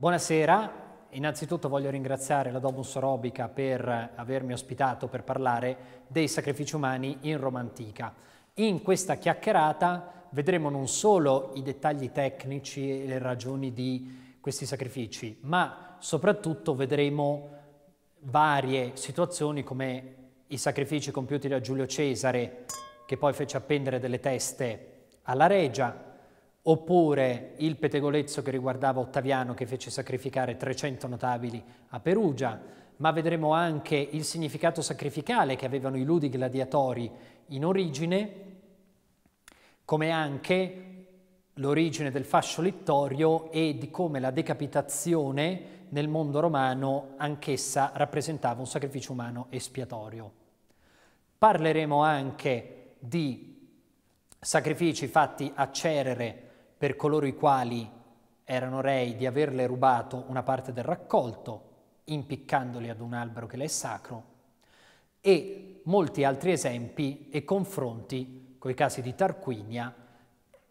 Buonasera, innanzitutto voglio ringraziare la Domus Robica per avermi ospitato per parlare dei sacrifici umani in Roma antica. In questa chiacchierata vedremo non solo i dettagli tecnici e le ragioni di questi sacrifici, ma soprattutto vedremo varie situazioni come i sacrifici compiuti da Giulio Cesare, che poi fece appendere delle teste alla regia, oppure il pettegolezzo che riguardava Ottaviano che fece sacrificare 300 notabili a Perugia, ma vedremo anche il significato sacrificale che avevano i ludi gladiatori in origine, come anche l'origine del fascio littorio e di come la decapitazione nel mondo romano anch'essa rappresentava un sacrificio umano espiatorio. Parleremo anche di sacrifici fatti a Cerere per coloro i quali erano rei di averle rubato una parte del raccolto, impiccandoli ad un albero che le è sacro, e molti altri esempi e confronti con i casi di Tarquinia,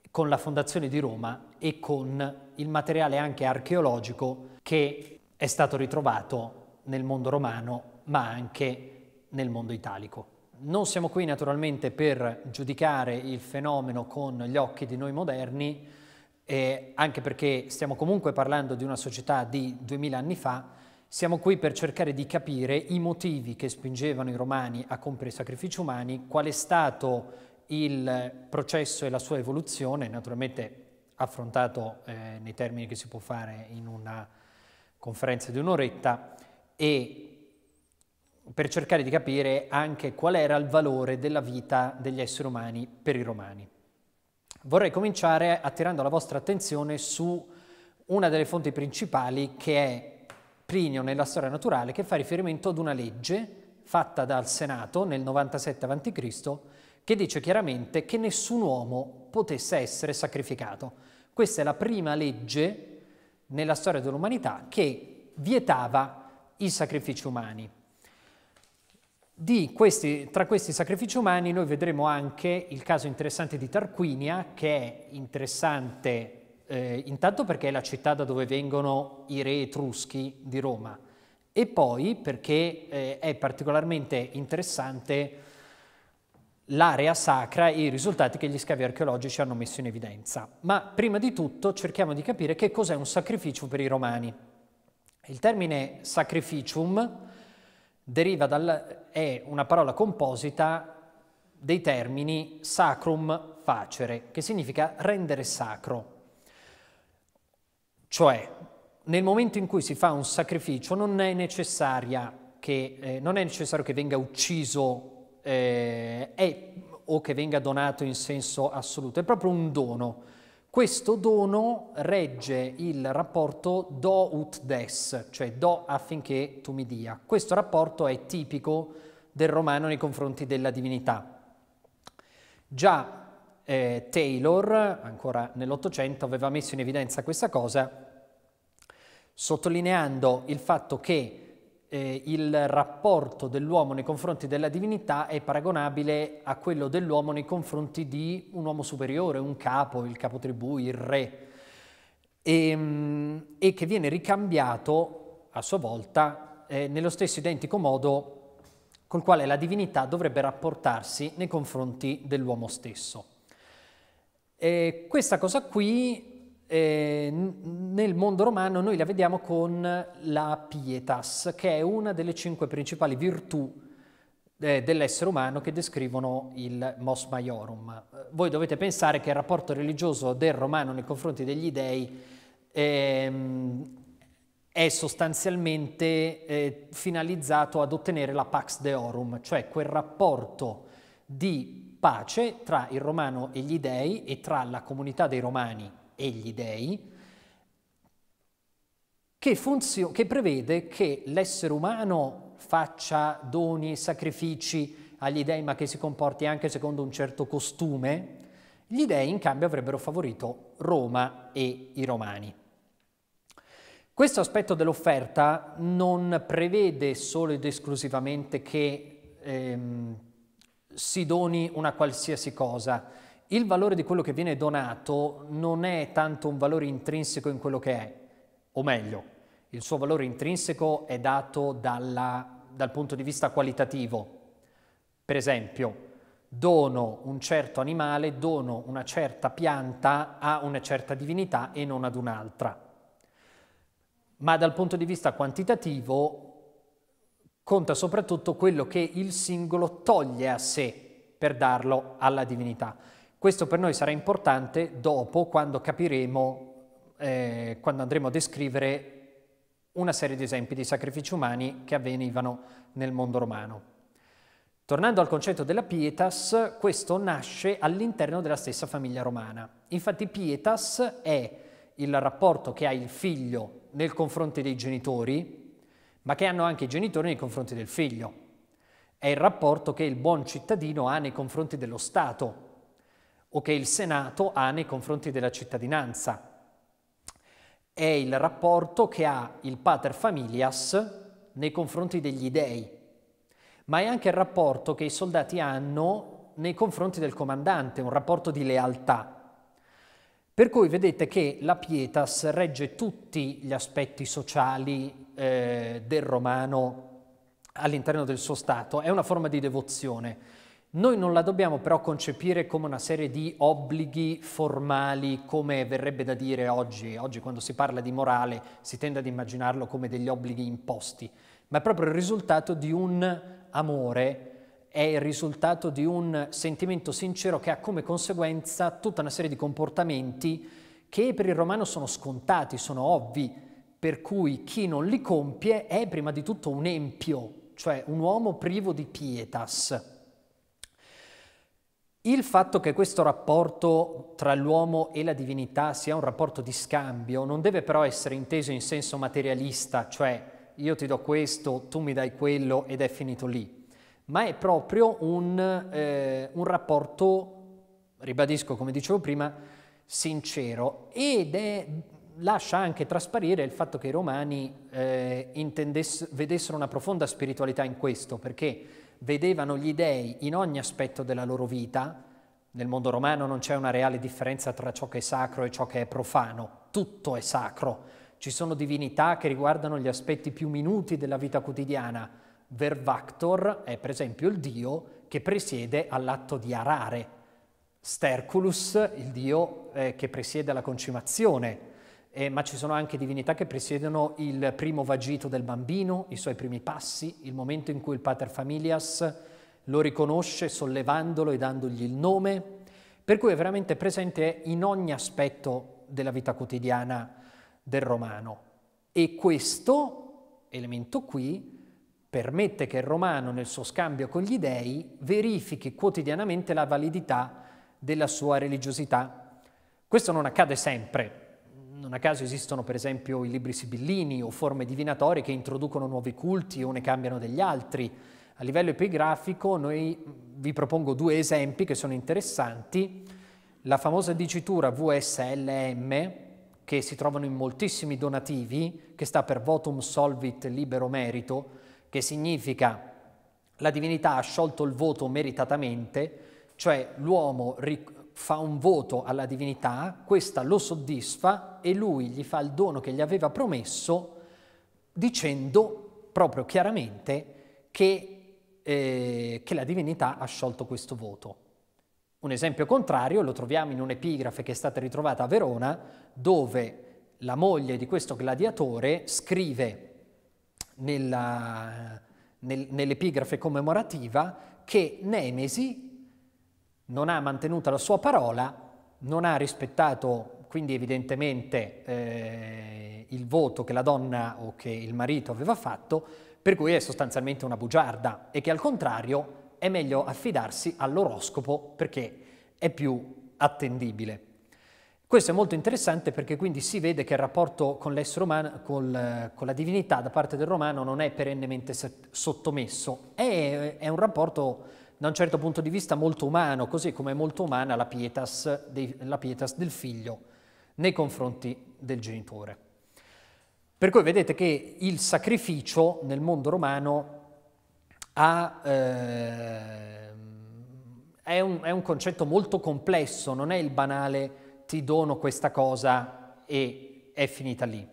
con la fondazione di Roma e con il materiale anche archeologico che è stato ritrovato nel mondo romano, ma anche nel mondo italico. Non siamo qui naturalmente per giudicare il fenomeno con gli occhi di noi moderni, eh, anche perché stiamo comunque parlando di una società di 2000 anni fa, siamo qui per cercare di capire i motivi che spingevano i romani a compiere sacrifici umani, qual è stato il processo e la sua evoluzione, naturalmente affrontato eh, nei termini che si può fare in una conferenza di un'oretta, e per cercare di capire anche qual era il valore della vita degli esseri umani per i romani. Vorrei cominciare attirando la vostra attenzione su una delle fonti principali che è Plinio nella storia naturale che fa riferimento ad una legge fatta dal Senato nel 97 a.C. che dice chiaramente che nessun uomo potesse essere sacrificato. Questa è la prima legge nella storia dell'umanità che vietava i sacrifici umani questi, tra questi sacrifici umani noi vedremo anche il caso interessante di Tarquinia, che è interessante eh, intanto perché è la città da dove vengono i re etruschi di Roma e poi perché eh, è particolarmente interessante l'area sacra e i risultati che gli scavi archeologici hanno messo in evidenza. Ma prima di tutto cerchiamo di capire che cos'è un sacrificio per i romani. Il termine sacrificium deriva dal, è una parola composita dei termini sacrum facere, che significa rendere sacro. Cioè, nel momento in cui si fa un sacrificio non è, che, eh, non è necessario che venga ucciso eh, è, o che venga donato in senso assoluto, è proprio un dono. Questo dono regge il rapporto do ut des, cioè do affinché tu mi dia. Questo rapporto è tipico del romano nei confronti della divinità. Già eh, Taylor, ancora nell'Ottocento, aveva messo in evidenza questa cosa, sottolineando il fatto che eh, il rapporto dell'uomo nei confronti della divinità è paragonabile a quello dell'uomo nei confronti di un uomo superiore, un capo, il capotribù, il re, e, ehm, e, che viene ricambiato a sua volta eh, nello stesso identico modo col quale la divinità dovrebbe rapportarsi nei confronti dell'uomo stesso. E questa cosa qui eh, nel mondo romano noi la vediamo con la pietas, che è una delle cinque principali virtù eh, dell'essere umano che descrivono il mos maiorum. Eh, voi dovete pensare che il rapporto religioso del romano nei confronti degli dei ehm, è sostanzialmente eh, finalizzato ad ottenere la pax deorum, cioè quel rapporto di pace tra il romano e gli dei e tra la comunità dei romani e gli dèi, che, funzio- che prevede che l'essere umano faccia doni e sacrifici agli dèi, ma che si comporti anche secondo un certo costume, gli dèi in cambio avrebbero favorito Roma e i romani. Questo aspetto dell'offerta non prevede solo ed esclusivamente che ehm, si doni una qualsiasi cosa, il valore di quello che viene donato non è tanto un valore intrinseco in quello che è, o meglio, il suo valore intrinseco è dato dalla, dal punto di vista qualitativo. Per esempio, dono un certo animale, dono una certa pianta a una certa divinità e non ad un'altra. Ma dal punto di vista quantitativo conta soprattutto quello che il singolo toglie a sé per darlo alla divinità. Questo per noi sarà importante dopo, quando capiremo, eh, quando andremo a descrivere una serie di esempi di sacrifici umani che avvenivano nel mondo romano. Tornando al concetto della pietas, questo nasce all'interno della stessa famiglia romana. Infatti pietas è il rapporto che ha il figlio nei confronti dei genitori, ma che hanno anche i genitori nei confronti del figlio. È il rapporto che il buon cittadino ha nei confronti dello Stato, o che il Senato ha nei confronti della cittadinanza. È il rapporto che ha il pater familias nei confronti degli dei, ma è anche il rapporto che i soldati hanno nei confronti del comandante, un rapporto di lealtà. Per cui vedete che la pietas regge tutti gli aspetti sociali eh, del romano all'interno del suo Stato, è una forma di devozione noi non la dobbiamo però concepire come una serie di obblighi formali, come verrebbe da dire oggi. Oggi quando si parla di morale si tende ad immaginarlo come degli obblighi imposti, ma è proprio il risultato di un amore, è il risultato di un sentimento sincero che ha come conseguenza tutta una serie di comportamenti che per il romano sono scontati, sono ovvi, per cui chi non li compie è prima di tutto un empio, cioè un uomo privo di pietas. Il fatto che questo rapporto tra l'uomo e la divinità sia un rapporto di scambio non deve però essere inteso in senso materialista, cioè io ti do questo, tu mi dai quello ed è finito lì, ma è proprio un, eh, un rapporto, ribadisco come dicevo prima, sincero ed è, lascia anche trasparire il fatto che i romani eh, vedessero una profonda spiritualità in questo, perché vedevano gli dèi in ogni aspetto della loro vita, nel mondo romano non c'è una reale differenza tra ciò che è sacro e ciò che è profano, tutto è sacro. Ci sono divinità che riguardano gli aspetti più minuti della vita quotidiana. Vervactor è per esempio il dio che presiede all'atto di arare, Sterculus, il dio eh, che presiede alla concimazione, eh, ma ci sono anche divinità che presiedono il primo vagito del bambino, i suoi primi passi, il momento in cui il pater familias lo riconosce sollevandolo e dandogli il nome, per cui è veramente presente in ogni aspetto della vita quotidiana del romano. E questo elemento qui permette che il romano nel suo scambio con gli dei verifichi quotidianamente la validità della sua religiosità. Questo non accade sempre, non a caso esistono per esempio i libri sibillini o forme divinatorie che introducono nuovi culti o ne cambiano degli altri. A livello epigrafico noi vi propongo due esempi che sono interessanti. La famosa dicitura VSLM, che si trovano in moltissimi donativi, che sta per votum solvit libero merito, che significa la divinità ha sciolto il voto meritatamente, cioè l'uomo ric- fa un voto alla divinità, questa lo soddisfa e lui gli fa il dono che gli aveva promesso dicendo proprio chiaramente che, eh, che la divinità ha sciolto questo voto. Un esempio contrario lo troviamo in un'epigrafe che è stata ritrovata a Verona, dove la moglie di questo gladiatore scrive nella, nel, nell'epigrafe commemorativa che Nemesi non ha mantenuto la sua parola, non ha rispettato quindi evidentemente eh, il voto che la donna o che il marito aveva fatto, per cui è sostanzialmente una bugiarda e che al contrario è meglio affidarsi all'oroscopo perché è più attendibile. Questo è molto interessante perché quindi si vede che il rapporto con l'essere umano, col, con la divinità da parte del romano non è perennemente sottomesso, è, è un rapporto da un certo punto di vista molto umano, così come è molto umana la pietas, dei, la pietas del figlio nei confronti del genitore. Per cui vedete che il sacrificio nel mondo romano ha, eh, è, un, è un concetto molto complesso, non è il banale ti dono questa cosa e è finita lì.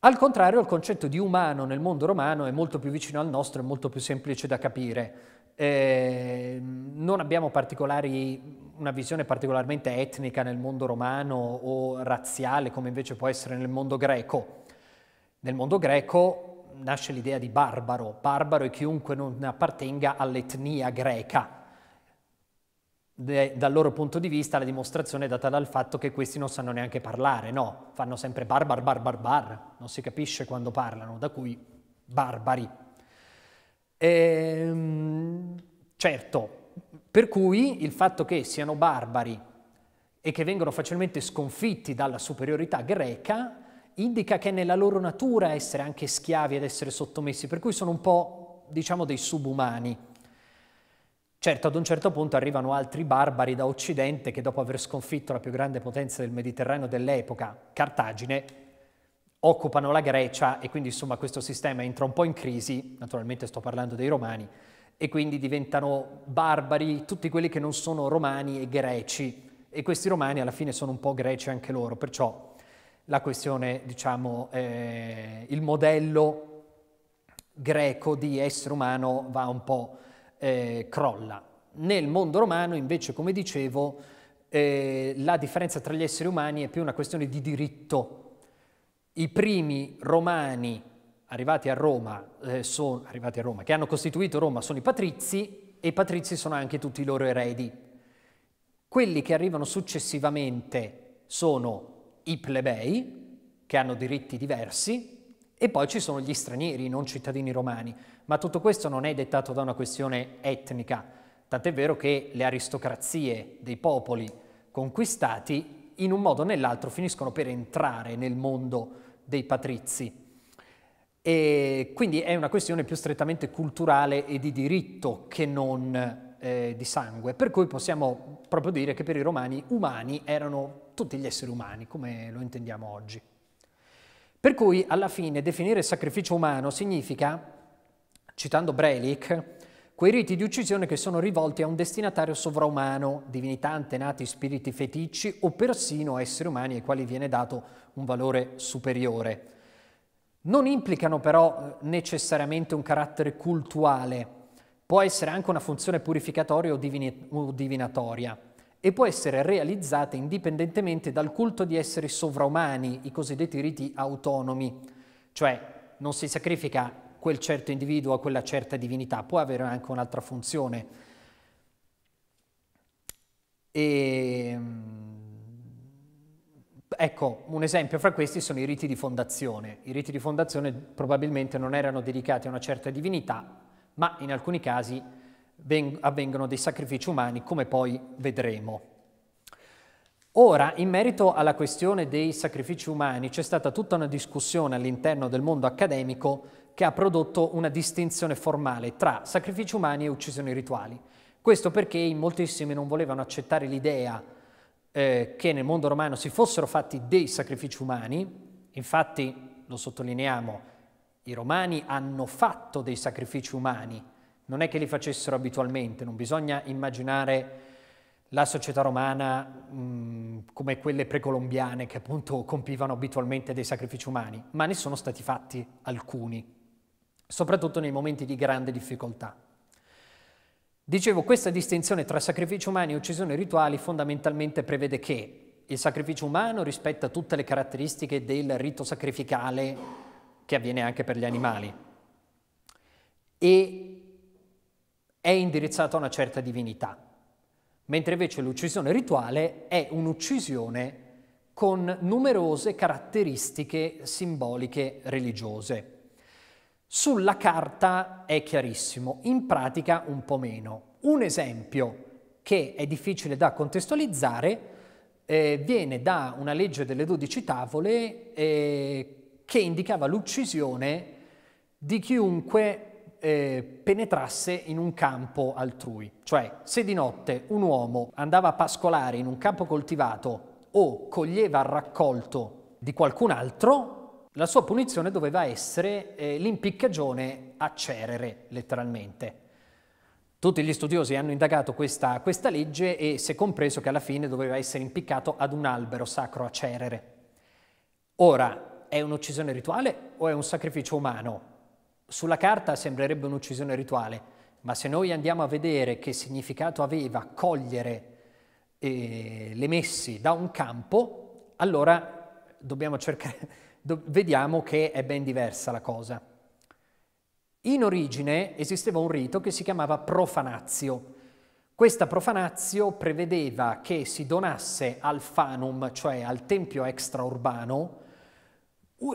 Al contrario, il concetto di umano nel mondo romano è molto più vicino al nostro, è molto più semplice da capire. Eh, non abbiamo una visione particolarmente etnica nel mondo romano o razziale come invece può essere nel mondo greco. Nel mondo greco nasce l'idea di barbaro, barbaro è chiunque non appartenga all'etnia greca de, dal loro punto di vista la dimostrazione è data dal fatto che questi non sanno neanche parlare, no, fanno sempre bar bar bar bar bar, non si capisce quando parlano, da cui barbari. Ehm, certo, per cui il fatto che siano barbari e che vengono facilmente sconfitti dalla superiorità greca indica che è nella loro natura essere anche schiavi ed essere sottomessi, per cui sono un po' diciamo dei subumani. Certo, ad un certo punto arrivano altri barbari da Occidente che dopo aver sconfitto la più grande potenza del Mediterraneo dell'epoca, Cartagine, occupano la Grecia e quindi insomma questo sistema entra un po' in crisi, naturalmente sto parlando dei romani, e quindi diventano barbari tutti quelli che non sono romani e greci e questi romani alla fine sono un po' greci anche loro, perciò la questione, diciamo, eh, il modello greco di essere umano va un po' eh, crolla. Nel mondo romano invece, come dicevo, eh, la differenza tra gli esseri umani è più una questione di diritto. I primi romani arrivati a Roma, eh, son, arrivati a Roma che hanno costituito Roma sono i patrizi e i patrizi sono anche tutti i loro eredi. Quelli che arrivano successivamente sono i plebei, che hanno diritti diversi, e poi ci sono gli stranieri, non cittadini romani, ma tutto questo non è dettato da una questione etnica, tant'è vero che le aristocrazie dei popoli conquistati in un modo o nell'altro finiscono per entrare nel mondo dei patrizi. E quindi è una questione più strettamente culturale e di diritto che non eh, di sangue, per cui possiamo proprio dire che per i romani umani erano tutti gli esseri umani, come lo intendiamo oggi. Per cui alla fine definire sacrificio umano significa, citando Brelik, quei riti di uccisione che sono rivolti a un destinatario sovraumano, divinità, antenati, spiriti feticci o persino esseri umani ai quali viene dato un valore superiore. Non implicano però necessariamente un carattere cultuale, può essere anche una funzione purificatoria o, divin- o divinatoria e può essere realizzata indipendentemente dal culto di esseri sovraumani, i cosiddetti riti autonomi, cioè non si sacrifica quel certo individuo a quella certa divinità, può avere anche un'altra funzione. E, ehm, ecco, un esempio fra questi sono i riti di fondazione. I riti di fondazione probabilmente non erano dedicati a una certa divinità, ma in alcuni casi avvengono dei sacrifici umani, come poi vedremo. Ora, in merito alla questione dei sacrifici umani, c'è stata tutta una discussione all'interno del mondo accademico che ha prodotto una distinzione formale tra sacrifici umani e uccisioni rituali. Questo perché in moltissimi non volevano accettare l'idea eh, che nel mondo romano si fossero fatti dei sacrifici umani, infatti, lo sottolineiamo, i romani hanno fatto dei sacrifici umani, non è che li facessero abitualmente, non bisogna immaginare la società romana mh, come quelle precolombiane che appunto compivano abitualmente dei sacrifici umani, ma ne sono stati fatti alcuni, soprattutto nei momenti di grande difficoltà. Dicevo, questa distinzione tra sacrifici umani e uccisioni rituali fondamentalmente prevede che il sacrificio umano rispetta tutte le caratteristiche del rito sacrificale che avviene anche per gli animali e è indirizzata a una certa divinità, mentre invece l'uccisione rituale è un'uccisione con numerose caratteristiche simboliche religiose. Sulla carta è chiarissimo, in pratica un po' meno. Un esempio che è difficile da contestualizzare eh, viene da una legge delle dodici tavole eh, che indicava l'uccisione di chiunque eh, penetrasse in un campo altrui. Cioè, se di notte un uomo andava a pascolare in un campo coltivato o coglieva il raccolto di qualcun altro, la sua punizione doveva essere eh, l'impiccagione a cerere, letteralmente. Tutti gli studiosi hanno indagato questa, questa, legge e si è compreso che alla fine doveva essere impiccato ad un albero sacro a cerere. Ora, è un'uccisione rituale o è un sacrificio umano? Sulla carta sembrerebbe un'uccisione rituale, ma se noi andiamo a vedere che significato aveva cogliere eh, le messi da un campo, allora dobbiamo cercare, do, vediamo che è ben diversa la cosa. In origine esisteva un rito che si chiamava profanazio. Questa profanazio prevedeva che si donasse al fanum, cioè al tempio extraurbano,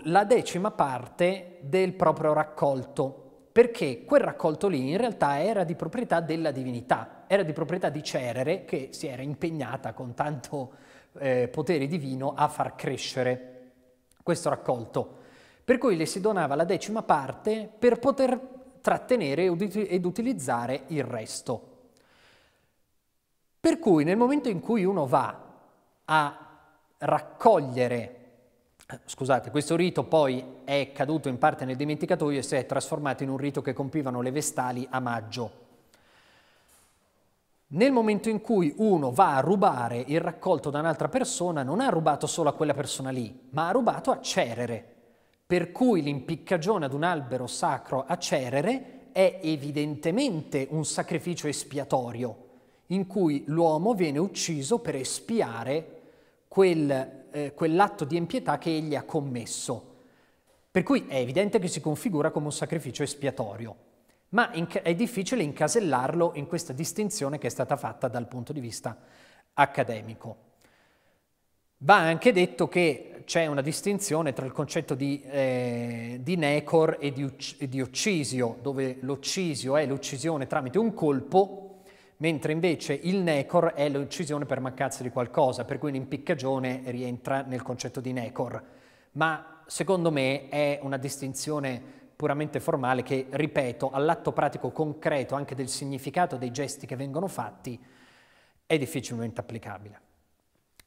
la decima parte del proprio raccolto, perché quel raccolto lì in realtà era di proprietà della divinità, era di proprietà di Cerere che si era impegnata con tanto eh, potere divino a far crescere questo raccolto. Per cui le si donava la decima parte per poter trattenere ed utilizzare il resto. Per cui nel momento in cui uno va a raccogliere eh, scusate, questo rito poi è caduto in parte nel dimenticatoio e si è trasformato in un rito che compivano le vestali a maggio. Nel momento in cui uno va a rubare il raccolto da un'altra persona, non ha rubato solo a quella persona lì, ma ha rubato a Cerere, per cui l'impiccagione ad un albero sacro a Cerere è evidentemente un sacrificio espiatorio, in cui l'uomo viene ucciso per espiare quel eh, quell'atto di impietà che egli ha commesso. Per cui è evidente che si configura come un sacrificio espiatorio, ma ca- è difficile incasellarlo in questa distinzione che è stata fatta dal punto di vista accademico. Va anche detto che c'è una distinzione tra il concetto di, eh, di necor e di, uc- di, occisio, dove l'occisio è l'uccisione tramite un colpo mentre invece il necor è l'uccisione per mancanza di qualcosa, per cui l'impiccagione rientra nel concetto di necor. Ma secondo me è una distinzione puramente formale che, ripeto, all'atto pratico concreto anche del significato dei gesti che vengono fatti, è difficilmente applicabile.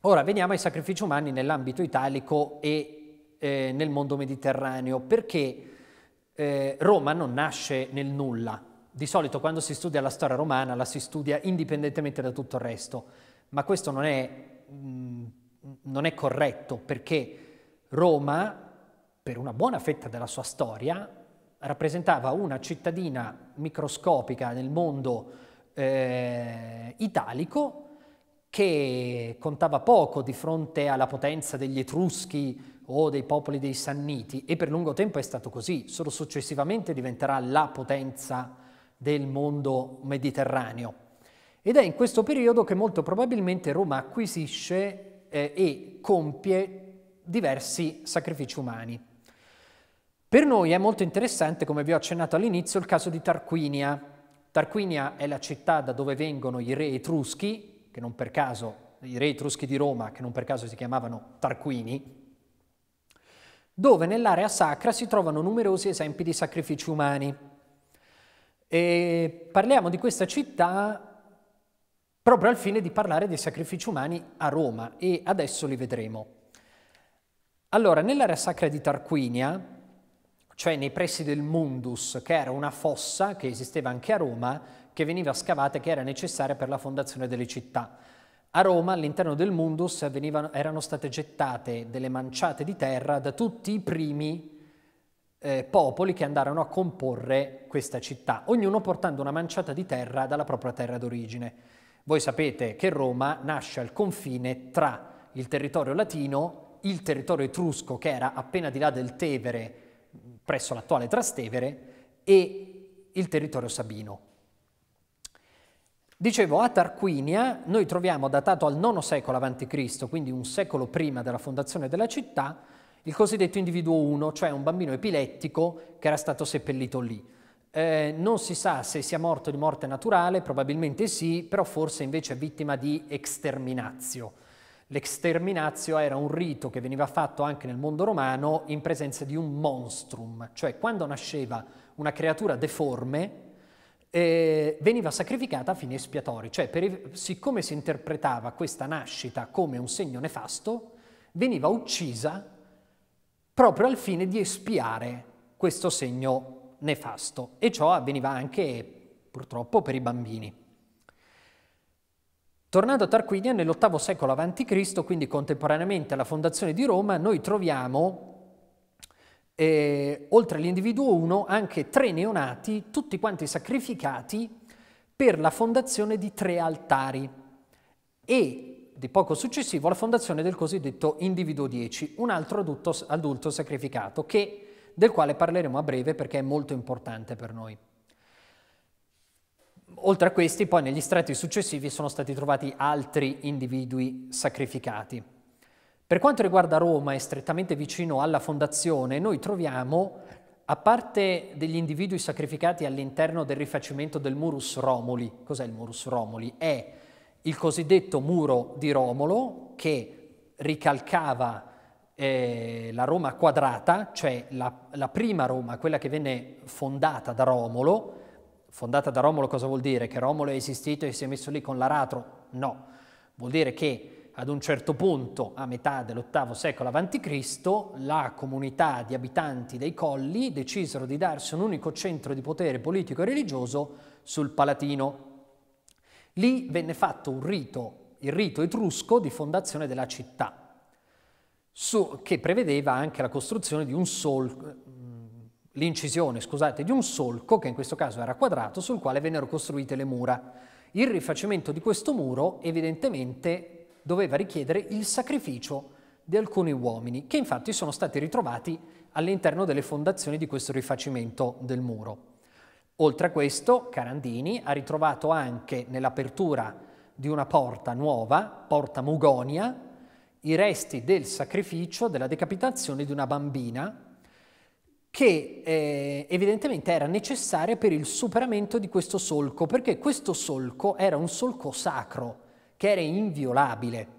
Ora veniamo ai sacrifici umani nell'ambito italico e eh, nel mondo mediterraneo, perché eh, Roma non nasce nel nulla, di solito quando si studia la storia romana la si studia indipendentemente da tutto il resto, ma questo non è, mm, non è corretto perché Roma, per una buona fetta della sua storia, rappresentava una cittadina microscopica nel mondo eh, italico che contava poco di fronte alla potenza degli Etruschi o dei popoli dei Sanniti e per lungo tempo è stato così, solo successivamente diventerà la potenza del mondo mediterraneo. Ed è in questo periodo che molto probabilmente Roma acquisisce eh, e compie diversi sacrifici umani. Per noi è molto interessante, come vi ho accennato all'inizio, il caso di Tarquinia. Tarquinia è la città da dove vengono i re etruschi, che non per caso, i re etruschi di Roma, che non per caso si chiamavano Tarquini, dove nell'area sacra si trovano numerosi esempi di sacrifici umani. E parliamo di questa città proprio al fine di parlare dei sacrifici umani a Roma e adesso li vedremo. Allora, nell'area sacra di Tarquinia, cioè nei pressi del Mundus, che era una fossa che esisteva anche a Roma, che veniva scavata e che era necessaria per la fondazione delle città. A Roma, all'interno del Mundus, venivano, erano state gettate delle manciate di terra da tutti i primi eh, popoli che andarono a comporre questa città, ognuno portando una manciata di terra dalla propria terra d'origine. Voi sapete che Roma nasce al confine tra il territorio latino, il territorio etrusco che era appena di là del Tevere, presso l'attuale Trastevere, e il territorio sabino. Dicevo, a Tarquinia noi troviamo datato al IX secolo a.C., quindi un secolo prima della fondazione della città, il cosiddetto individuo 1, cioè un bambino epilettico che era stato seppellito lì. Eh, non si sa se sia morto di morte naturale, probabilmente sì, però forse invece è vittima di exterminazio. L'exterminazio era un rito che veniva fatto anche nel mondo romano in presenza di un monstrum, cioè quando nasceva una creatura deforme eh, veniva sacrificata a fini espiatori, cioè per, siccome si interpretava questa nascita come un segno nefasto, veniva uccisa proprio al fine di espiare questo segno nefasto e ciò avveniva anche purtroppo per i bambini. Tornando a Tarquinia, nell'VIII secolo a.C., quindi contemporaneamente alla fondazione di Roma, noi troviamo, eh, oltre all'individuo 1, anche tre neonati, tutti quanti sacrificati per la fondazione di tre altari. E di poco successivo, la fondazione del cosiddetto individuo 10, un altro adulto, adulto sacrificato, che, del quale parleremo a breve perché è molto importante per noi. Oltre a questi, poi negli strati successivi sono stati trovati altri individui sacrificati. Per quanto riguarda Roma e strettamente vicino alla fondazione, noi troviamo, a parte degli individui sacrificati all'interno del rifacimento del Murus Romoli, cos'è il Murus Romoli? È il cosiddetto muro di Romolo che ricalcava eh, la Roma quadrata, cioè la, la, prima Roma, quella che venne fondata da Romolo. Fondata da Romolo cosa vuol dire? Che Romolo è esistito e si è messo lì con l'aratro? No, vuol dire che ad un certo punto, a metà dell'VIII secolo a.C., la comunità di abitanti dei colli decisero di darsi un unico centro di potere politico e religioso sul Palatino, Lì venne fatto un rito, il rito etrusco di fondazione della città, su, che prevedeva anche la costruzione di un solco, mm, l'incisione, scusate, di un solco, che in questo caso era quadrato, sul quale vennero costruite le mura. Il rifacimento di questo muro evidentemente doveva richiedere il sacrificio di alcuni uomini, che infatti sono stati ritrovati all'interno delle fondazioni di questo rifacimento del muro. Oltre a questo, Carandini ha ritrovato anche nell'apertura di una porta nuova, porta Mugonia, i resti del sacrificio della decapitazione di una bambina che eh, evidentemente era necessaria per il superamento di questo solco, perché questo solco era un solco sacro, che era inviolabile.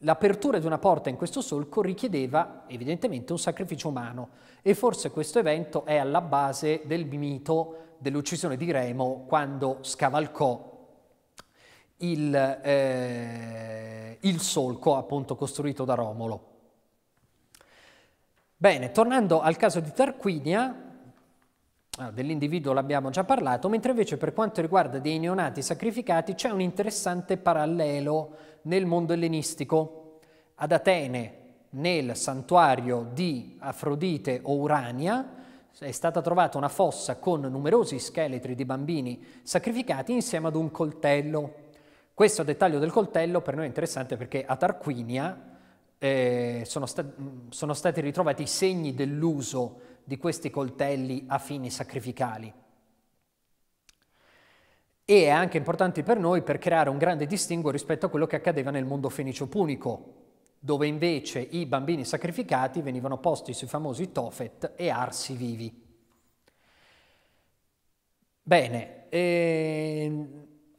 L'apertura di una porta in questo solco richiedeva evidentemente un sacrificio umano e forse questo evento è alla base del mito dell'uccisione di Remo quando scavalcò il, eh, il solco appunto costruito da Romolo. Bene, tornando al caso di Tarquinia, ah, dell'individuo l'abbiamo già parlato, mentre invece per quanto riguarda dei neonati sacrificati c'è un interessante parallelo nel mondo ellenistico. Ad Atene, nel santuario di Afrodite o Urania, è stata trovata una fossa con numerosi scheletri di bambini sacrificati insieme ad un coltello. Questo dettaglio del coltello per noi è interessante perché a Tarquinia eh, sono, sta- mm, sono stati ritrovati i segni dell'uso di questi coltelli a fini sacrificali. E è anche importante per noi per creare un grande distinguo rispetto a quello che accadeva nel mondo fenicio-punico, dove invece i bambini sacrificati venivano posti sui famosi tofet e arsi vivi. Bene, eh,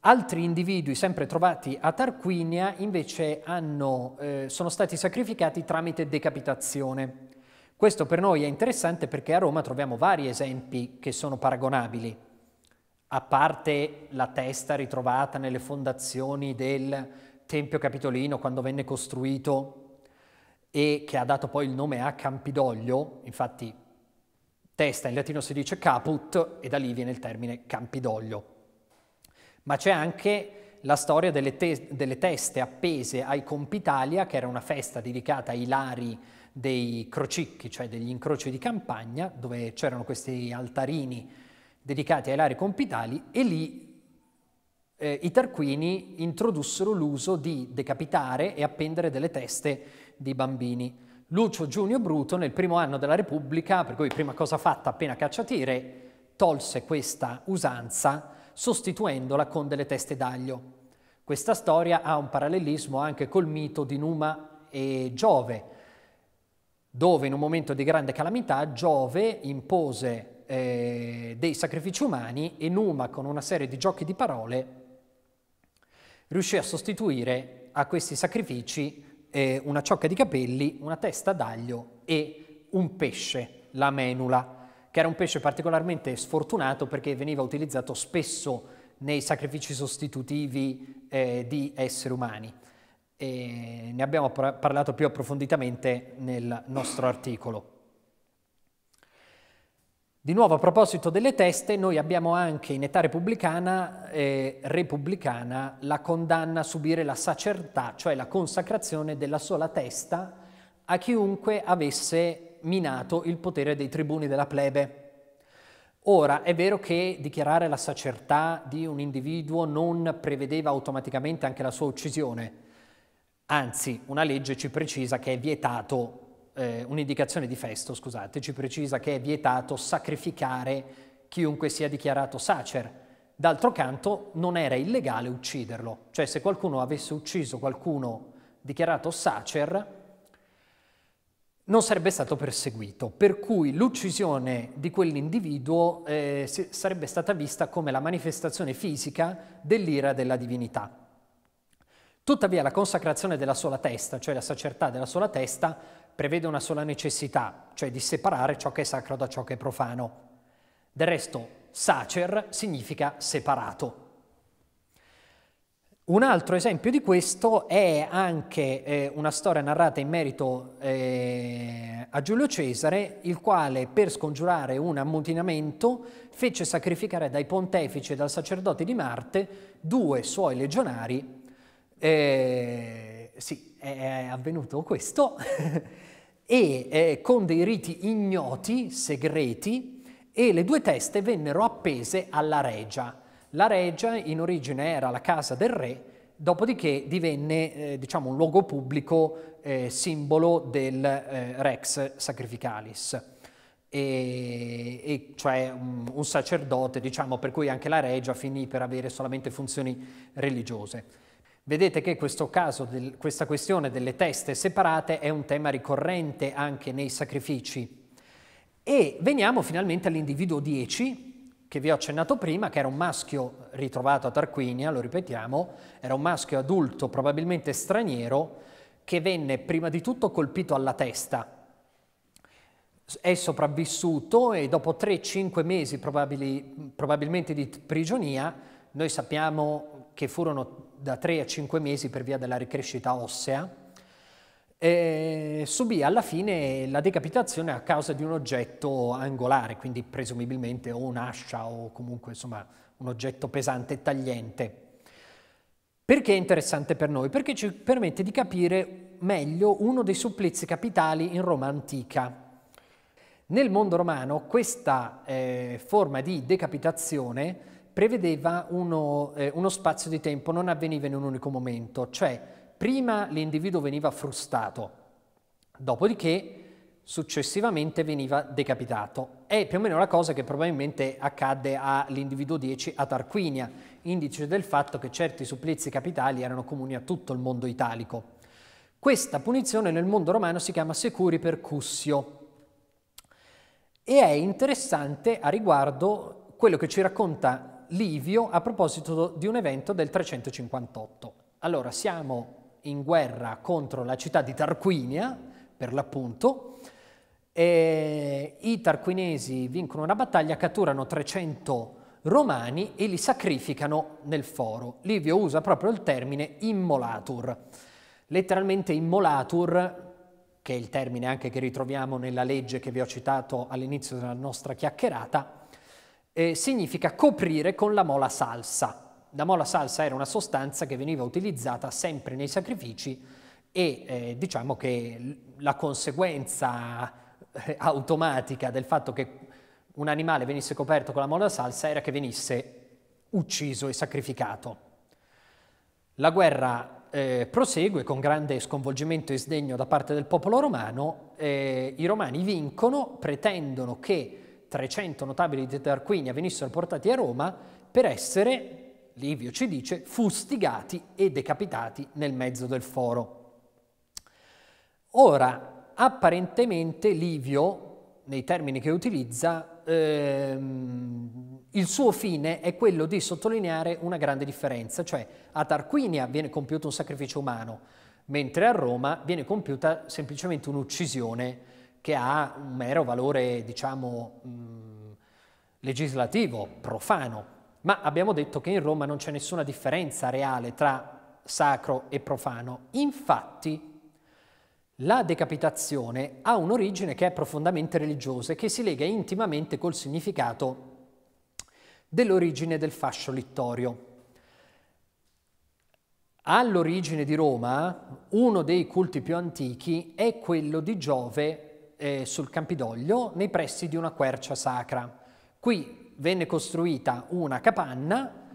altri individui sempre trovati a Tarquinia invece hanno, eh, sono stati sacrificati tramite decapitazione. Questo per noi è interessante perché a Roma troviamo vari esempi che sono paragonabili, a parte la testa ritrovata nelle fondazioni del Tempio Capitolino quando venne costruito e che ha dato poi il nome a Campidoglio, infatti testa in latino si dice caput e da lì viene il termine Campidoglio. Ma c'è anche la storia delle, te delle, teste appese ai Compitalia, che era una festa dedicata ai lari dei crocicchi, cioè degli incroci di campagna, dove c'erano questi altarini dedicati ai lari compitali, e lì eh, i Tarquini introdussero l'uso di decapitare e appendere delle teste di bambini. Lucio Giunio Bruto nel primo anno della Repubblica, per cui prima cosa fatta appena cacciatire, tolse questa usanza sostituendola con delle teste d'aglio. Questa storia ha un parallelismo anche col mito di Numa e Giove, dove in un momento di grande calamità Giove impose eh, dei sacrifici umani e Numa con una serie di giochi di parole riuscì a sostituire a questi sacrifici eh, una ciocca di capelli, una testa d'aglio e un pesce, la menula, che era un pesce particolarmente sfortunato perché veniva utilizzato spesso nei sacrifici sostitutivi eh, di esseri umani. E ne abbiamo parlato più approfonditamente nel nostro articolo. Di nuovo a proposito delle teste, noi abbiamo anche in età repubblicana e eh, repubblicana la condanna a subire la sacertà, cioè la consacrazione della sola testa a chiunque avesse minato il potere dei tribuni della plebe. Ora, è vero che dichiarare la sacertà di un individuo non prevedeva automaticamente anche la sua uccisione, anzi una legge ci precisa che è vietato eh, un'indicazione di Festo, scusate, ci precisa che è vietato sacrificare chiunque sia dichiarato sacer. D'altro canto non era illegale ucciderlo, cioè se qualcuno avesse ucciso qualcuno dichiarato sacer, non sarebbe stato perseguito, per cui l'uccisione di quell'individuo eh, sarebbe stata vista come la manifestazione fisica dell'ira della divinità. Tuttavia la consacrazione della sola testa, cioè la sacertà della sola testa, prevede una sola necessità, cioè di separare ciò che è sacro da ciò che è profano. Del resto, sacer significa separato. Un altro esempio di questo è anche eh, una storia narrata in merito eh, a Giulio Cesare, il quale per scongiurare un ammutinamento fece sacrificare dai pontefici e dal sacerdote di Marte due suoi legionari. Eh, sì, è avvenuto questo. e eh, con dei riti ignoti, segreti, e le due teste vennero appese alla regia. La regia in origine era la casa del re, dopodiché divenne eh, diciamo, un luogo pubblico eh, simbolo del eh, rex sacrificalis. E, e, cioè un, un sacerdote, diciamo, per cui anche la regia finì per avere solamente funzioni religiose. Vedete che questo caso del, questa questione delle teste separate è un tema ricorrente anche nei sacrifici. E veniamo finalmente all'individuo 10, che vi ho accennato prima, che era un maschio ritrovato a Tarquinia, lo ripetiamo, era un maschio adulto, probabilmente straniero, che venne prima di tutto colpito alla testa. È sopravvissuto e dopo 3-5 mesi probabili, probabilmente di prigionia, noi sappiamo che furono da 3 a 5 mesi per via della ricrescita ossea, e subì alla fine la decapitazione a causa di un oggetto angolare, quindi presumibilmente o un'ascia o comunque insomma, un oggetto pesante e tagliente. Perché è interessante per noi? Perché ci permette di capire meglio uno dei supplizi capitali in Roma antica. Nel mondo romano questa eh, forma di decapitazione prevedeva uno, eh, uno spazio di tempo, non avveniva in un unico momento, cioè prima l'individuo veniva frustato, dopodiché successivamente veniva decapitato. È più o meno la cosa che probabilmente accadde all'individuo 10 a Tarquinia, indice del fatto che certi supplizi capitali erano comuni a tutto il mondo italico. Questa punizione nel mondo romano si chiama securi percussio e è interessante a riguardo quello che ci racconta Livio a proposito di un evento del 358. Allora, siamo in guerra contro la città di Tarquinia, per l'appunto, e i tarquinesi vincono una battaglia, catturano 300 romani e li sacrificano nel foro. Livio usa proprio il termine immolatur. Letteralmente immolatur, che è il termine anche che ritroviamo nella legge che vi ho citato all'inizio della nostra chiacchierata, eh, significa coprire con la mola salsa. La mola salsa era una sostanza che veniva utilizzata sempre nei sacrifici e eh, diciamo che la conseguenza eh, automatica del fatto che un animale venisse coperto con la mola salsa era che venisse ucciso e sacrificato. La guerra eh, prosegue con grande sconvolgimento e sdegno da parte del popolo romano, eh, i romani vincono, pretendono che 300 notabili di Tarquinia venissero portati a Roma per essere, Livio ci dice, fustigati e decapitati nel mezzo del foro. Ora, apparentemente Livio, nei termini che utilizza, ehm, il suo fine è quello di sottolineare una grande differenza, cioè a Tarquinia viene compiuto un sacrificio umano, mentre a Roma viene compiuta semplicemente un'uccisione che ha un mero valore, diciamo, mh, mm, legislativo, profano. Ma abbiamo detto che in Roma non c'è nessuna differenza reale tra sacro e profano. Infatti, la decapitazione ha un'origine che è profondamente religiosa e che si lega intimamente col significato dell'origine del fascio littorio. All'origine di Roma, uno dei culti più antichi è quello di Giove eh, sul Campidoglio nei pressi di una quercia sacra. Qui venne costruita una capanna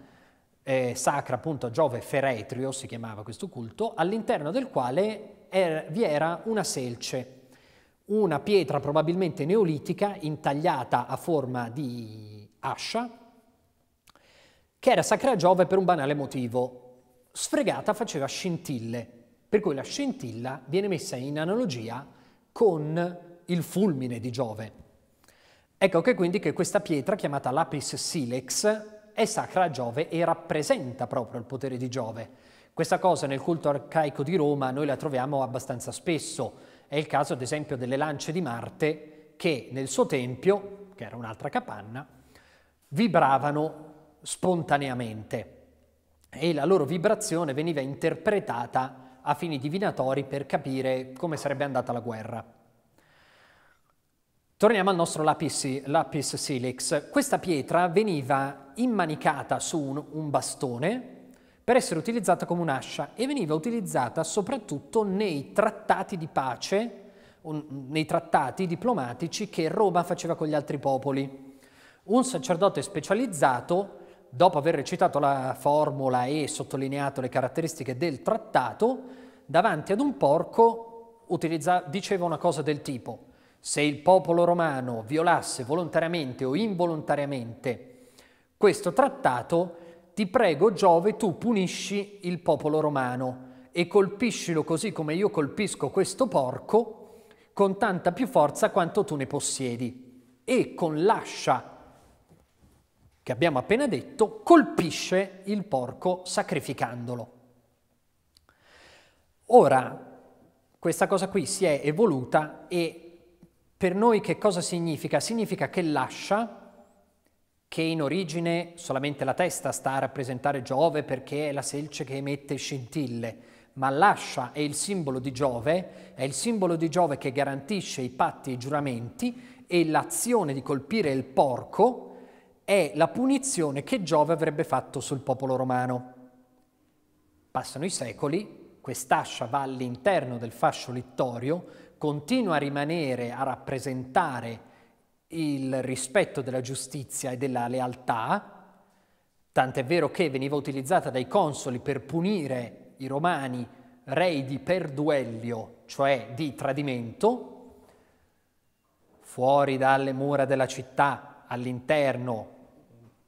eh, sacra appunto a Giove Feretrio, si chiamava questo culto, all'interno del quale er vi era una selce, una pietra probabilmente neolitica intagliata a forma di ascia, che era sacra a Giove per un banale motivo. Sfregata faceva scintille, per cui la scintilla viene messa in analogia con il fulmine di Giove. Ecco che quindi che questa pietra, chiamata lapis silex, è sacra a Giove e rappresenta proprio il potere di Giove. Questa cosa nel culto arcaico di Roma noi la troviamo abbastanza spesso. È il caso ad esempio delle lance di Marte che nel suo tempio, che era un'altra capanna, vibravano spontaneamente e la loro vibrazione veniva interpretata a fini divinatori per capire come sarebbe andata la guerra. Torniamo al nostro lapis, lapis silex. Questa pietra veniva immanicata su un, un bastone per essere utilizzata come un'ascia e veniva utilizzata soprattutto nei trattati di pace, un, nei trattati diplomatici che Roma faceva con gli altri popoli. Un sacerdote specializzato, dopo aver recitato la formula e sottolineato le caratteristiche del trattato, davanti ad un porco utilizza, diceva una cosa del tipo se il popolo romano violasse volontariamente o involontariamente questo trattato, ti prego Giove tu punisci il popolo romano e colpiscilo così come io colpisco questo porco, con tanta più forza quanto tu ne possiedi. E con l'ascia che abbiamo appena detto, colpisce il porco sacrificandolo. Ora, questa cosa qui si è evoluta e per noi che cosa significa? Significa che lascia, che in origine solamente la testa sta a rappresentare Giove perché è la selce che emette scintille, ma l'ascia è il simbolo di Giove, è il simbolo di Giove che garantisce i patti e i giuramenti e l'azione di colpire il porco è la punizione che Giove avrebbe fatto sul popolo romano. Passano i secoli, quest'ascia va all'interno del fascio littorio, continua a rimanere, a rappresentare il rispetto della giustizia e della lealtà, tant'è vero che veniva utilizzata dai consoli per punire i romani rei di perduellio, cioè di tradimento, fuori dalle mura della città, all'interno,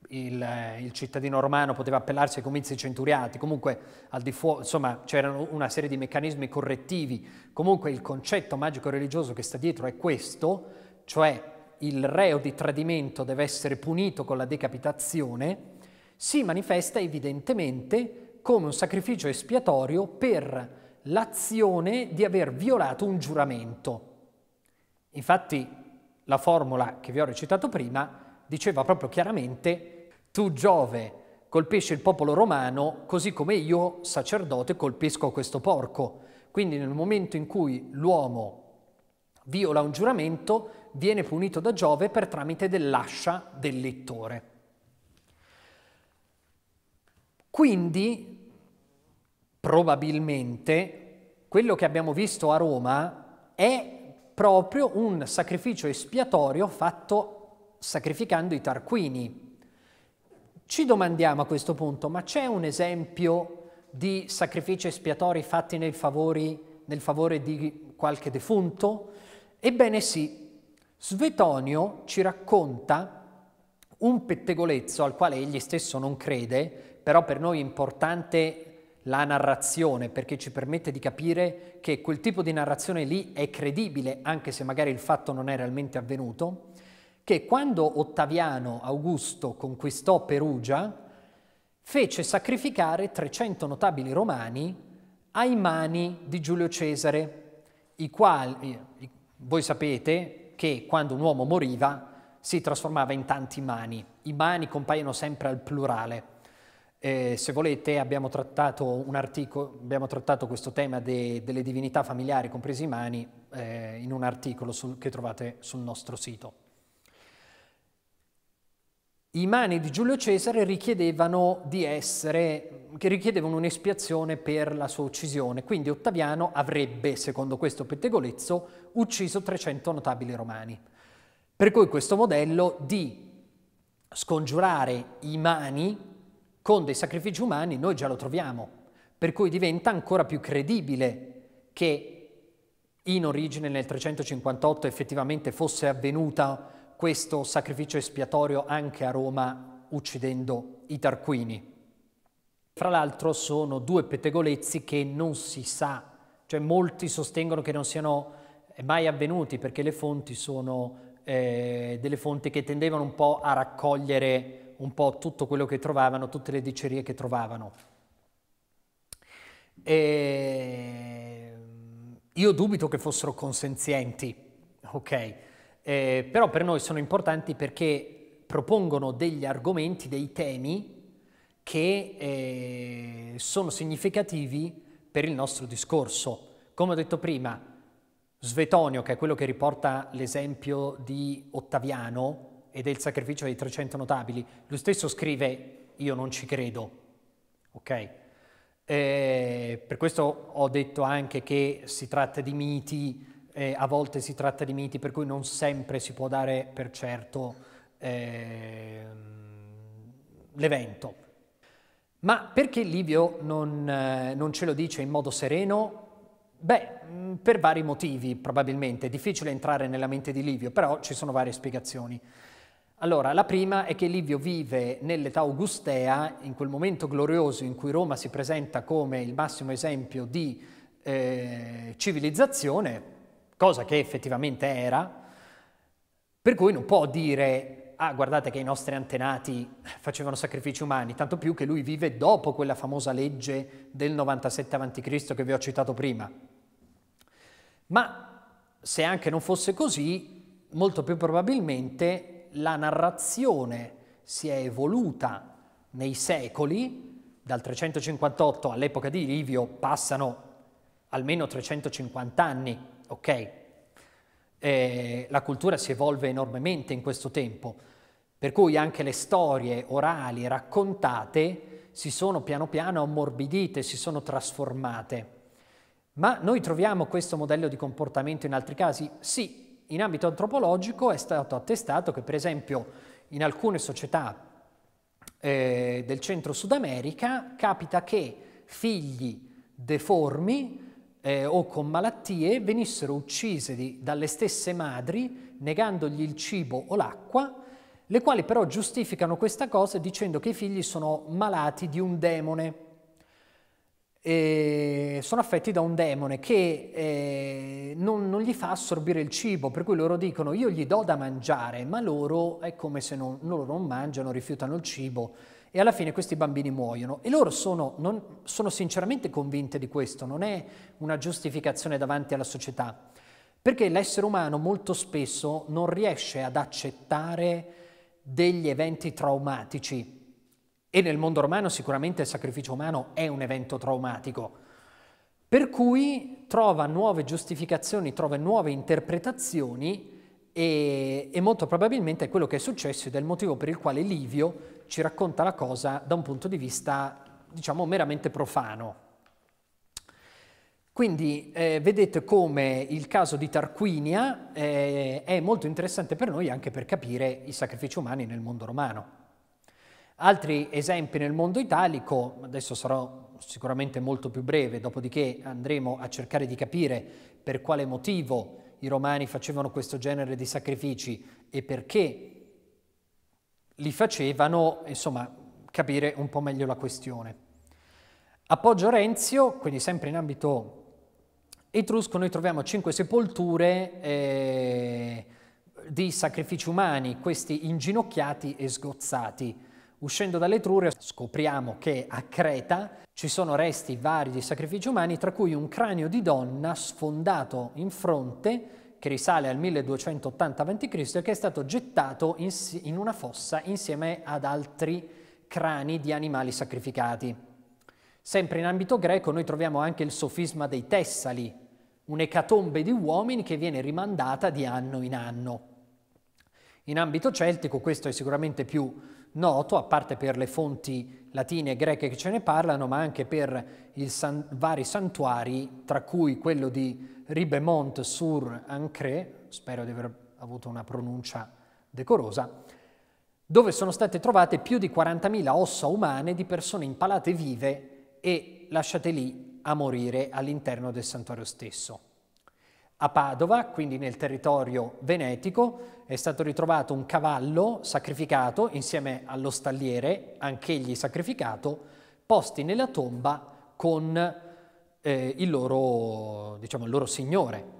il, il, cittadino romano poteva appellarsi ai comizi centuriati, comunque al di fuori, insomma c'erano una serie di meccanismi correttivi, comunque il concetto magico-religioso che sta dietro è questo, cioè il reo di tradimento deve essere punito con la decapitazione, si manifesta evidentemente come un sacrificio espiatorio per l'azione di aver violato un giuramento. Infatti la formula che vi ho recitato prima diceva proprio chiaramente tu Giove colpisci il popolo romano così come io, sacerdote, colpisco questo porco. Quindi nel momento in cui l'uomo viola un giuramento, viene punito da Giove per tramite dell'ascia del lettore. Quindi, probabilmente, quello che abbiamo visto a Roma è proprio un sacrificio espiatorio fatto sacrificando i tarquini, ci domandiamo a questo punto, ma c'è un esempio di sacrifici espiatori fatti nel, favori, nel favore di qualche defunto? Ebbene sì, Svetonio ci racconta un pettegolezzo al quale egli stesso non crede, però per noi è importante la narrazione perché ci permette di capire che quel tipo di narrazione lì è credibile anche se magari il fatto non è realmente avvenuto che quando Ottaviano Augusto conquistò Perugia, fece sacrificare 300 notabili romani ai mani di Giulio Cesare, i quali, voi sapete che quando un uomo moriva si trasformava in tanti mani, i mani compaiono sempre al plurale. Eh, se volete abbiamo trattato, articolo, abbiamo trattato questo tema de, delle divinità familiari, compresi i mani, eh, in un articolo sul, che trovate sul nostro sito i mani di Giulio Cesare richiedevano di essere, che richiedevano un'espiazione per la sua uccisione, quindi Ottaviano avrebbe, secondo questo pettegolezzo, ucciso 300 notabili romani. Per cui questo modello di scongiurare i mani con dei sacrifici umani noi già lo troviamo, per cui diventa ancora più credibile che in origine nel 358 effettivamente fosse avvenuta questo sacrificio espiatorio anche a Roma uccidendo i Tarquini. Fra l'altro sono due pettegolezzi che non si sa, cioè molti sostengono che non siano eh, mai avvenuti perché le fonti sono eh, delle fonti che tendevano un po' a raccogliere un po' tutto quello che trovavano, tutte le dicerie che trovavano. E... Ehm, io dubito che fossero consenzienti, ok? eh, però per noi sono importanti perché propongono degli argomenti, dei temi che eh, sono significativi per il nostro discorso. Come ho detto prima, Svetonio, che è quello che riporta l'esempio di Ottaviano e del sacrificio dei 300 notabili, lui stesso scrive io non ci credo, ok? Eh, per questo ho detto anche che si tratta di miti, eh, a volte si tratta di miti per cui non sempre si può dare per certo eh, l'evento. Ma perché Livio non, eh, non ce lo dice in modo sereno? Beh, mm, per vari motivi probabilmente, è difficile entrare nella mente di Livio, però ci sono varie spiegazioni. Allora, la prima è che Livio vive nell'età augustea, in quel momento glorioso in cui Roma si presenta come il massimo esempio di eh, civilizzazione, cosa che effettivamente era, per cui non può dire, ah guardate che i nostri antenati facevano sacrifici umani, tanto più che lui vive dopo quella famosa legge del 97 a.C. che vi ho citato prima. Ma se anche non fosse così, molto più probabilmente la narrazione si è evoluta nei secoli, dal 358 all'epoca di Livio passano almeno 350 anni ok? E eh, la cultura si evolve enormemente in questo tempo, per cui anche le storie orali raccontate si sono piano piano ammorbidite, si sono trasformate. Ma noi troviamo questo modello di comportamento in altri casi? Sì, in ambito antropologico è stato attestato che per esempio in alcune società eh, del centro Sud America capita che figli deformi eh, o con malattie venissero uccise di, dalle stesse madri negandogli il cibo o l'acqua, le quali però giustificano questa cosa dicendo che i figli sono malati di un demone. E sono affetti da un demone che eh, non, non, gli fa assorbire il cibo, per cui loro dicono io gli do da mangiare, ma loro è come se non, loro non mangiano, rifiutano il cibo e alla fine questi bambini muoiono. E loro sono, non, sono sinceramente convinte di questo, non è una giustificazione davanti alla società, perché l'essere umano molto spesso non riesce ad accettare degli eventi traumatici. E nel mondo romano sicuramente il sacrificio umano è un evento traumatico, per cui trova nuove giustificazioni, trova nuove interpretazioni e, e molto probabilmente è quello che è successo ed è il motivo per il quale Livio ci racconta la cosa da un punto di vista, diciamo, meramente profano. Quindi eh, vedete come il caso di Tarquinia eh, è molto interessante per noi anche per capire i sacrifici umani nel mondo romano. Altri esempi nel mondo italico, adesso sarò sicuramente molto più breve, dopodiché andremo a cercare di capire per quale motivo i romani facevano questo genere di sacrifici e perché li facevano insomma, capire un po' meglio la questione. Appoggio Renzio, quindi sempre in ambito etrusco, noi troviamo cinque sepolture eh, di sacrifici umani, questi inginocchiati e sgozzati. Uscendo dall'Etruria scopriamo che a Creta ci sono resti vari di sacrifici umani, tra cui un cranio di donna sfondato in fronte che risale al 1280 a.C. e che è stato gettato in, in una fossa insieme ad altri crani di animali sacrificati. Sempre in ambito greco noi troviamo anche il sofisma dei Tessali, un'ecatombe di uomini che viene rimandata di anno in anno. In ambito celtico questo è sicuramente più noto, a parte per le fonti latine e greche che ce ne parlano, ma anche per san vari santuari, tra cui quello di Ribemont-sur-Ancre, spero di aver avuto una pronuncia decorosa, dove sono state trovate più di 40.000 ossa umane di persone impalate vive e lasciate lì a morire all'interno del santuario stesso. A Padova, quindi nel territorio venetico, è stato ritrovato un cavallo sacrificato insieme allo stalliere, anch'egli sacrificato, posti nella tomba con eh, il, loro, diciamo, il loro signore.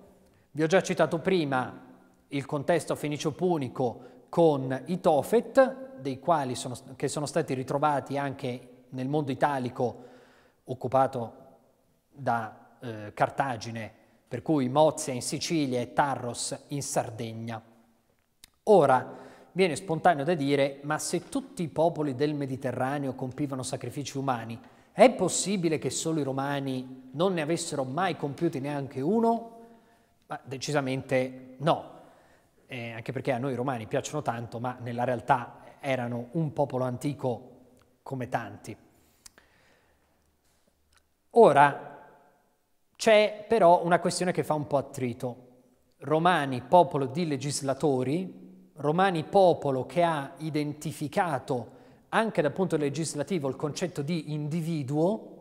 Vi ho già citato prima il contesto fenicio-punico con i Tofet, dei quali sono, che sono stati ritrovati anche nel mondo italico occupato da eh, Cartagine, per cui Mozia in Sicilia e Tarros in Sardegna. Ora, viene spontaneo da dire, ma se tutti i popoli del Mediterraneo compivano sacrifici umani, è possibile che solo i romani non ne avessero mai compiuti neanche uno? Ma decisamente no, eh, anche perché a noi romani piacciono tanto, ma nella realtà erano un popolo antico come tanti. Ora, c'è però una questione che fa un po' attrito. Romani, popolo di legislatori, romani popolo che ha identificato anche dal punto legislativo il concetto di individuo,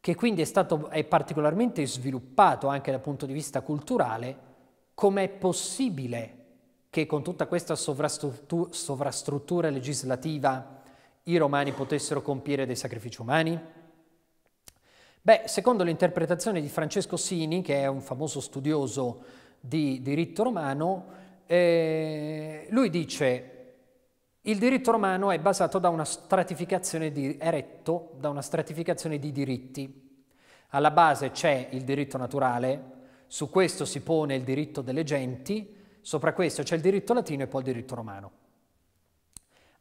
che quindi è stato è particolarmente sviluppato anche dal punto di vista culturale, com'è possibile che con tutta questa sovrastruttura, sovrastruttura legislativa i romani potessero compiere dei sacrifici umani? Beh, secondo l'interpretazione di Francesco Sini, che è un famoso studioso di diritto romano, eh, lui dice il diritto romano è basato da una stratificazione di, è retto da una stratificazione di diritti. Alla base c'è il diritto naturale, su questo si pone il diritto delle genti, sopra questo c'è il diritto latino e poi il diritto romano.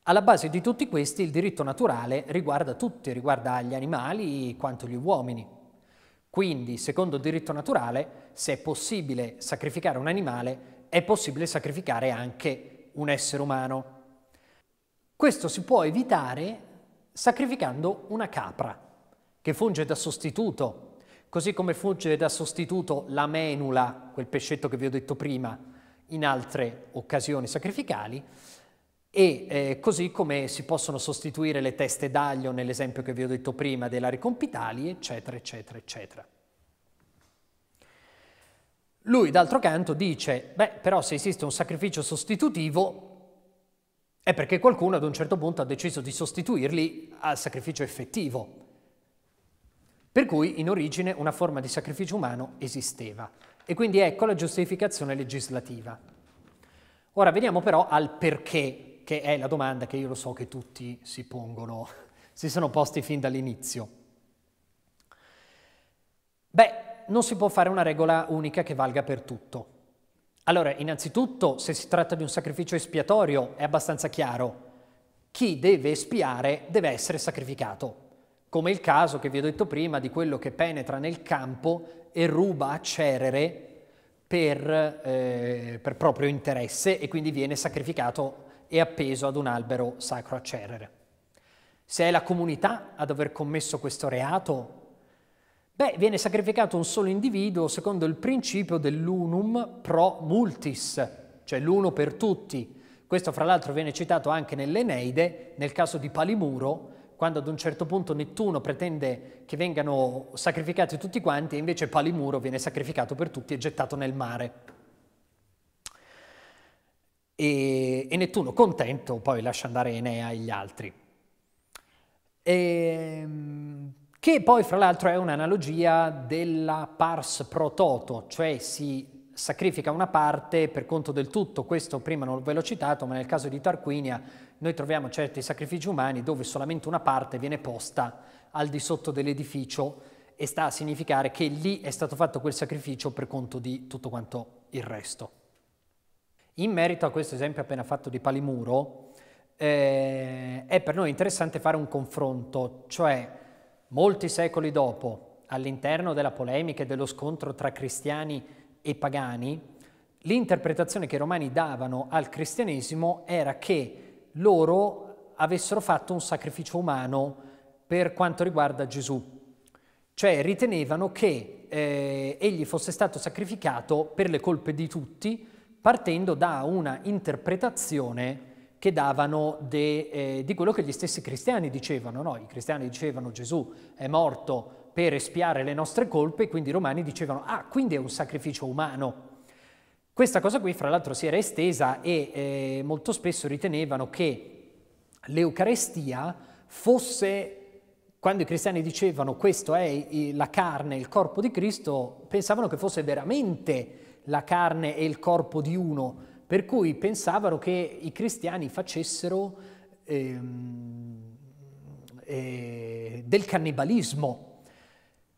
Alla base di tutti questi il diritto naturale riguarda tutti, riguarda gli animali quanto gli uomini. Quindi, secondo il diritto naturale, se è possibile sacrificare un animale, è possibile sacrificare anche un essere umano. Questo si può evitare sacrificando una capra, che funge da sostituto, così come funge da sostituto la menula, quel pescetto che vi ho detto prima, in altre occasioni sacrificali, e eh, così come si possono sostituire le teste d'aglio nell'esempio che vi ho detto prima della ricompitali, eccetera, eccetera, eccetera. Lui, d'altro canto, dice, beh, però se esiste un sacrificio sostitutivo, è perché qualcuno ad un certo punto ha deciso di sostituirli al sacrificio effettivo. Per cui in origine una forma di sacrificio umano esisteva. E quindi ecco la giustificazione legislativa. Ora veniamo però al perché, che è la domanda che io lo so che tutti si pongono, si sono posti fin dall'inizio. Beh, non si può fare una regola unica che valga per tutto. Allora, innanzitutto, se si tratta di un sacrificio espiatorio, è abbastanza chiaro. Chi deve espiare deve essere sacrificato, come il caso che vi ho detto prima di quello che penetra nel campo e ruba a Cerere per, eh, per proprio interesse e quindi viene sacrificato e appeso ad un albero sacro a Cerere. Se è la comunità a aver commesso questo reato, Beh, viene sacrificato un solo individuo secondo il principio dell'unum pro multis, cioè l'uno per tutti. Questo fra l'altro viene citato anche nell'Eneide, nel caso di Palimuro, quando ad un certo punto Nettuno pretende che vengano sacrificati tutti quanti e invece Palimuro viene sacrificato per tutti e gettato nel mare. E, e Nettuno contento poi lascia andare Enea e gli altri. E, ehm, che poi fra l'altro è un'analogia della pars pro toto, cioè si sacrifica una parte per conto del tutto, questo prima non ve l'ho citato, ma nel caso di Tarquinia noi troviamo certi sacrifici umani dove solamente una parte viene posta al di sotto dell'edificio e sta a significare che lì è stato fatto quel sacrificio per conto di tutto quanto il resto. In merito a questo esempio appena fatto di Palimuro, eh, è per noi interessante fare un confronto, cioè Molti secoli dopo, all'interno della polemica e dello scontro tra cristiani e pagani, l'interpretazione che i romani davano al cristianesimo era che loro avessero fatto un sacrificio umano per quanto riguarda Gesù. Cioè ritenevano che eh, egli fosse stato sacrificato per le colpe di tutti, partendo da una interpretazione che davano de, eh, di quello che gli stessi cristiani dicevano. No? I cristiani dicevano Gesù è morto per espiare le nostre colpe, quindi i romani dicevano ah, quindi è un sacrificio umano. Questa cosa qui, fra l'altro, si era estesa e eh, molto spesso ritenevano che l'Eucarestia fosse, quando i cristiani dicevano questo è la carne, il corpo di Cristo, pensavano che fosse veramente la carne e il corpo di uno, per cui pensavano che i cristiani facessero ehm, eh, del cannibalismo.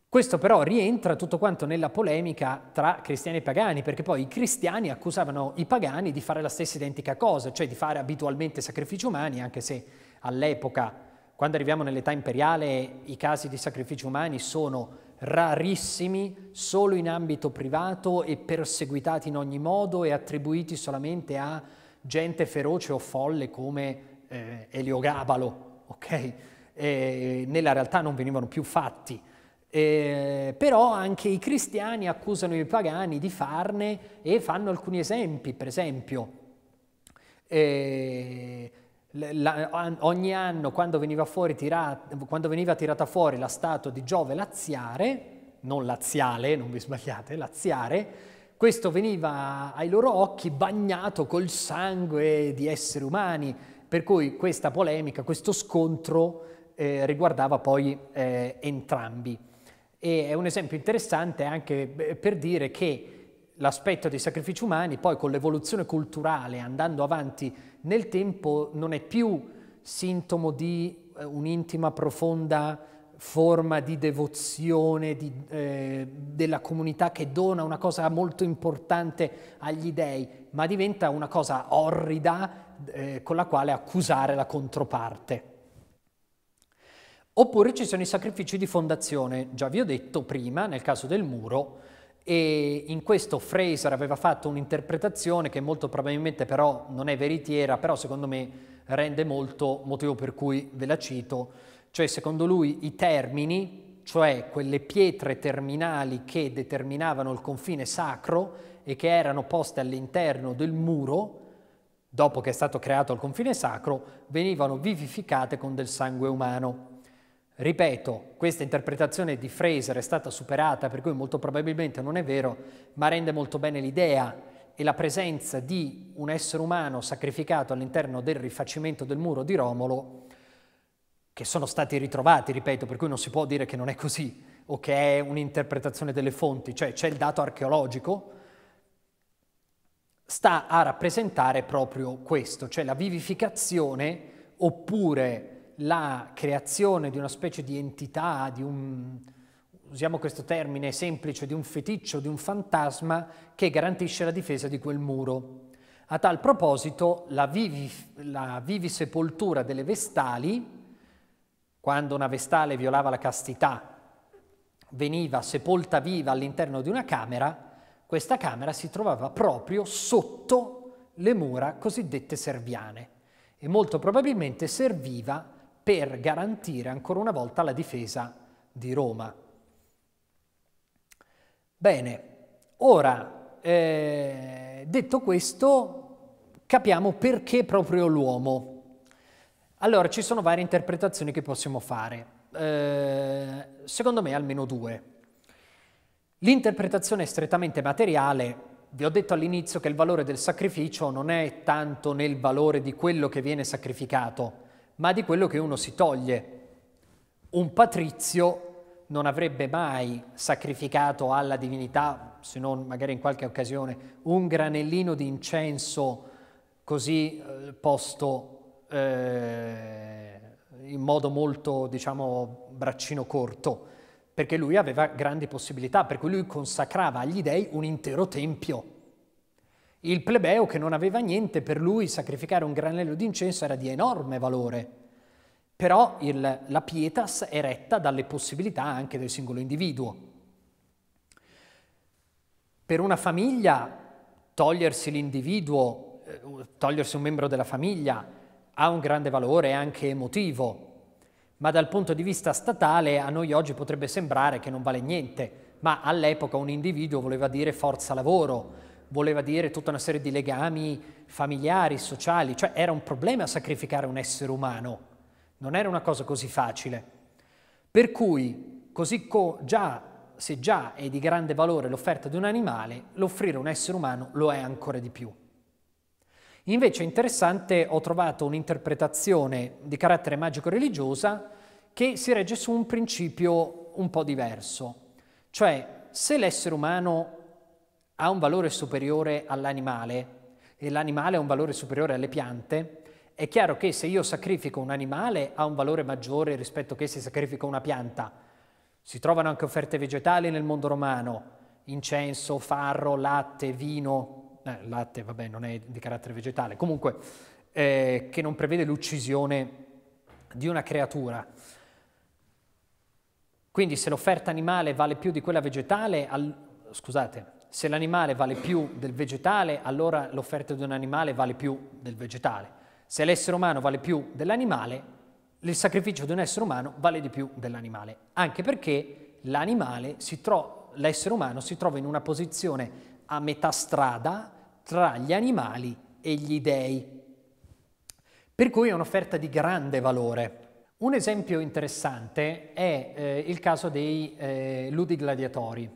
Questo però rientra tutto quanto nella polemica tra cristiani e pagani, perché poi i cristiani accusavano i pagani di fare la stessa identica cosa, cioè di fare abitualmente sacrifici umani, anche se all'epoca, quando arriviamo nell'età imperiale, i casi di sacrifici umani sono rarissimi solo in ambito privato e perseguitati in ogni modo e attribuiti solamente a gente feroce o folle come eh, Eliogabalo, ok? Eh, nella realtà non venivano più fatti. Eh, però anche i cristiani accusano i pagani di farne e fanno alcuni esempi, per esempio. Eh, la, ogni anno quando veniva, tirata, quando veniva, tirata fuori la statua di Giove laziare, non laziale, non vi sbagliate, laziare, questo veniva ai loro occhi bagnato col sangue di esseri umani, per cui questa polemica, questo scontro eh, riguardava poi eh, entrambi. E è un esempio interessante anche eh, per dire che l'aspetto dei sacrifici umani, poi con l'evoluzione culturale andando avanti nel tempo non è più sintomo di eh, un'intima, profonda forma di devozione di, eh, della comunità che dona una cosa molto importante agli dèi, ma diventa una cosa orrida eh, con la quale accusare la controparte. Oppure ci sono i sacrifici di fondazione, già vi ho detto prima, nel caso del muro, e in questo Fraser aveva fatto un'interpretazione che molto probabilmente però non è veritiera, però secondo me rende molto motivo per cui ve la cito, cioè secondo lui i termini, cioè quelle pietre terminali che determinavano il confine sacro e che erano poste all'interno del muro, dopo che è stato creato il confine sacro, venivano vivificate con del sangue umano. Ripeto, questa interpretazione di Fraser è stata superata, per cui molto probabilmente non è vero, ma rende molto bene l'idea e la presenza di un essere umano sacrificato all'interno del rifacimento del muro di Romolo, che sono stati ritrovati, ripeto, per cui non si può dire che non è così o che è un'interpretazione delle fonti, cioè c'è il dato archeologico, sta a rappresentare proprio questo, cioè la vivificazione oppure la creazione di una specie di entità, di un, usiamo questo termine semplice, di un feticcio, di un fantasma che garantisce la difesa di quel muro. A tal proposito, la vivi, la vivi sepoltura delle Vestali, quando una Vestale violava la castità, veniva sepolta viva all'interno di una camera, questa camera si trovava proprio sotto le mura cosiddette serviane e molto probabilmente serviva per garantire ancora una volta la difesa di Roma. Bene, ora, eh, detto questo, capiamo perché proprio l'uomo. Allora, ci sono varie interpretazioni che possiamo fare. Eh, secondo me almeno due. L'interpretazione strettamente materiale, vi ho detto all'inizio che il valore del sacrificio non è tanto nel valore di quello che viene sacrificato, ma di quello che uno si toglie. Un patrizio non avrebbe mai sacrificato alla divinità, se non magari in qualche occasione, un granellino di incenso così eh, posto eh, in modo molto, diciamo, braccino corto, perché lui aveva grandi possibilità, per cui lui consacrava agli dei un intero tempio il plebeo che non aveva niente, per lui sacrificare un granello d'incenso era di enorme valore, però il, la pietas è retta dalle possibilità anche del singolo individuo. Per una famiglia togliersi l'individuo, eh, togliersi un membro della famiglia ha un grande valore anche emotivo, ma dal punto di vista statale a noi oggi potrebbe sembrare che non vale niente, ma all'epoca un individuo voleva dire forza lavoro, voleva dire tutta una serie di legami familiari, sociali, cioè era un problema sacrificare un essere umano, non era una cosa così facile. Per cui, così co già, se già è di grande valore l'offerta di un animale, l'offrire un essere umano lo è ancora di più. Invece è interessante ho trovato un'interpretazione di carattere magico-religiosa che si regge su un principio un po' diverso, cioè se l'essere umano ha un valore superiore all'animale e l'animale ha un valore superiore alle piante, è chiaro che se io sacrifico un animale ha un valore maggiore rispetto che se sacrifico una pianta. Si trovano anche offerte vegetali nel mondo romano, incenso, farro, latte, vino, eh, latte vabbè non è di carattere vegetale, comunque eh, che non prevede l'uccisione di una creatura. Quindi se l'offerta animale vale più di quella vegetale, al, scusate, se l'animale vale più del vegetale, allora l'offerta di un animale vale più del vegetale. Se l'essere umano vale più dell'animale, il sacrificio di un essere umano vale di più dell'animale, anche perché l'animale l'essere umano si trova in una posizione a metà strada tra gli animali e gli dei. Per cui è un'offerta di grande valore. Un esempio interessante è eh, il caso dei eh, gladiatori,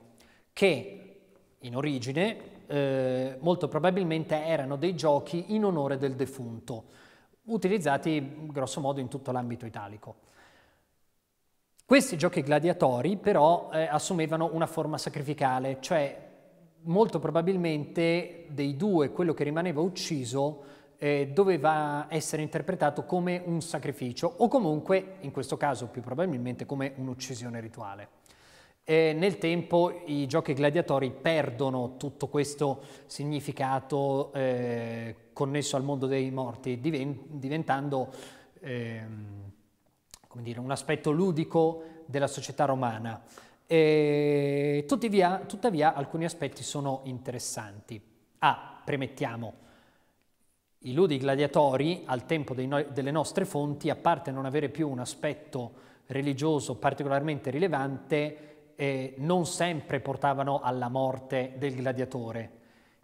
che in origine eh, molto probabilmente erano dei giochi in onore del defunto, utilizzati grossomodo in tutto l'ambito italico. Questi giochi gladiatori però eh, assumevano una forma sacrificale, cioè molto probabilmente dei due quello che rimaneva ucciso eh, doveva essere interpretato come un sacrificio o comunque, in questo caso più probabilmente, come un'uccisione rituale. E nel tempo i giochi gladiatori perdono tutto questo significato eh, connesso al mondo dei morti, diventando ehm, dire, un aspetto ludico della società romana. E, tuttavia, tuttavia, alcuni aspetti sono interessanti. Ah, premettiamo, i ludi gladiatori al tempo no delle nostre fonti, a parte non avere più un aspetto religioso particolarmente rilevante, eh, non sempre portavano alla morte del gladiatore.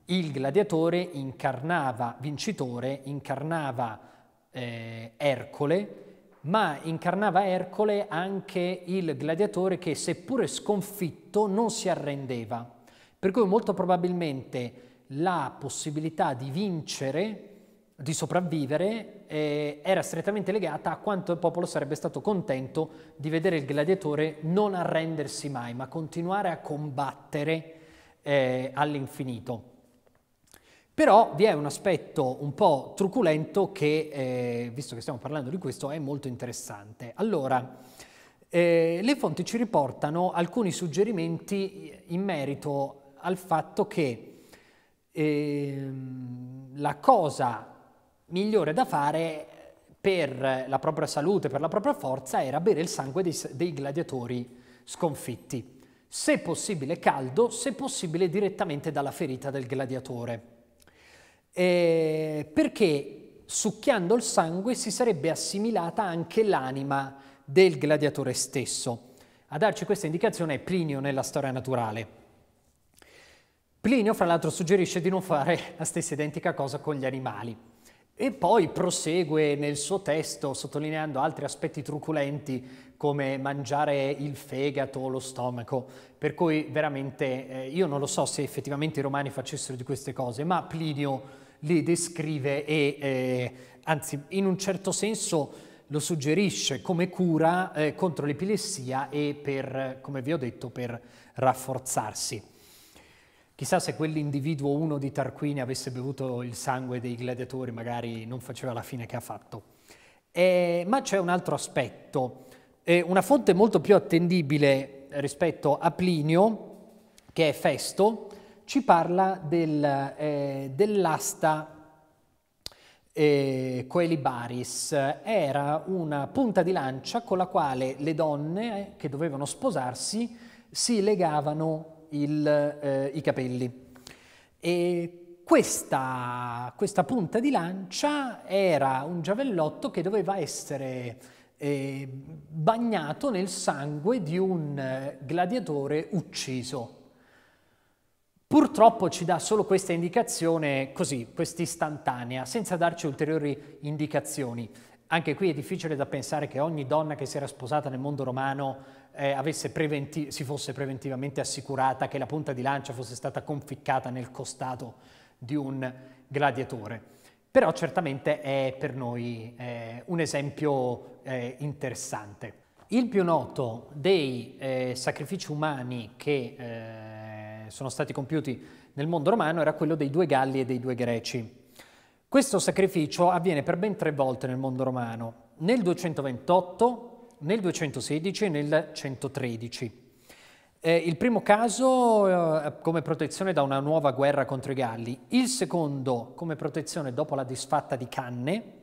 Il gladiatore incarnava vincitore, incarnava eh, Ercole, ma incarnava Ercole anche il gladiatore che seppure sconfitto non si arrendeva. Per cui molto probabilmente la possibilità di vincere, di sopravvivere, eh, era strettamente legata a quanto il popolo sarebbe stato contento di vedere il gladiatore non arrendersi mai, ma continuare a combattere eh, all'infinito. Però vi è un aspetto un po' truculento che, eh, visto che stiamo parlando di questo, è molto interessante. Allora, eh, le fonti ci riportano alcuni suggerimenti in merito al fatto che eh, la cosa migliore da fare per la propria salute, per la propria forza, era bere il sangue dei, dei gladiatori sconfitti. Se possibile caldo, se possibile direttamente dalla ferita del gladiatore. Eh, perché succhiando il sangue si sarebbe assimilata anche l'anima del gladiatore stesso. A darci questa indicazione è Plinio nella storia naturale. Plinio, fra l'altro, suggerisce di non fare la stessa identica cosa con gli animali. E poi prosegue nel suo testo sottolineando altri aspetti truculenti come mangiare il fegato o lo stomaco, per cui veramente eh, io non lo so se effettivamente i romani facessero di queste cose, ma Plinio li descrive e eh, anzi in un certo senso lo suggerisce come cura eh, contro l'epilessia e per, come vi ho detto, per rafforzarsi. Chissà se quell'individuo, uno di Tarquini, avesse bevuto il sangue dei gladiatori, magari non faceva la fine che ha fatto. Eh, ma c'è un altro aspetto. Eh, una fonte molto più attendibile rispetto a Plinio, che è Festo, ci parla del, eh, dell'asta eh, Coelibaris. Era una punta di lancia con la quale le donne eh, che dovevano sposarsi si legavano il, eh, i capelli. E questa, questa, punta di lancia era un giavellotto che doveva essere eh, bagnato nel sangue di un eh, gladiatore ucciso. Purtroppo ci dà solo questa indicazione così, questa istantanea, senza darci ulteriori indicazioni. Anche qui è difficile da pensare che ogni donna che si era sposata nel mondo romano eh, si fosse preventivamente assicurata che la punta di lancia fosse stata conficcata nel costato di un gladiatore. Però certamente è per noi eh, un esempio eh, interessante. Il più noto dei eh, sacrifici umani che eh, sono stati compiuti nel mondo romano era quello dei due Galli e dei due Greci. Questo sacrificio avviene per ben tre volte nel mondo romano. Nel 228 nel 216 e nel 113. Eh, il primo caso eh, come protezione da una nuova guerra contro i Galli, il secondo come protezione dopo la disfatta di Canne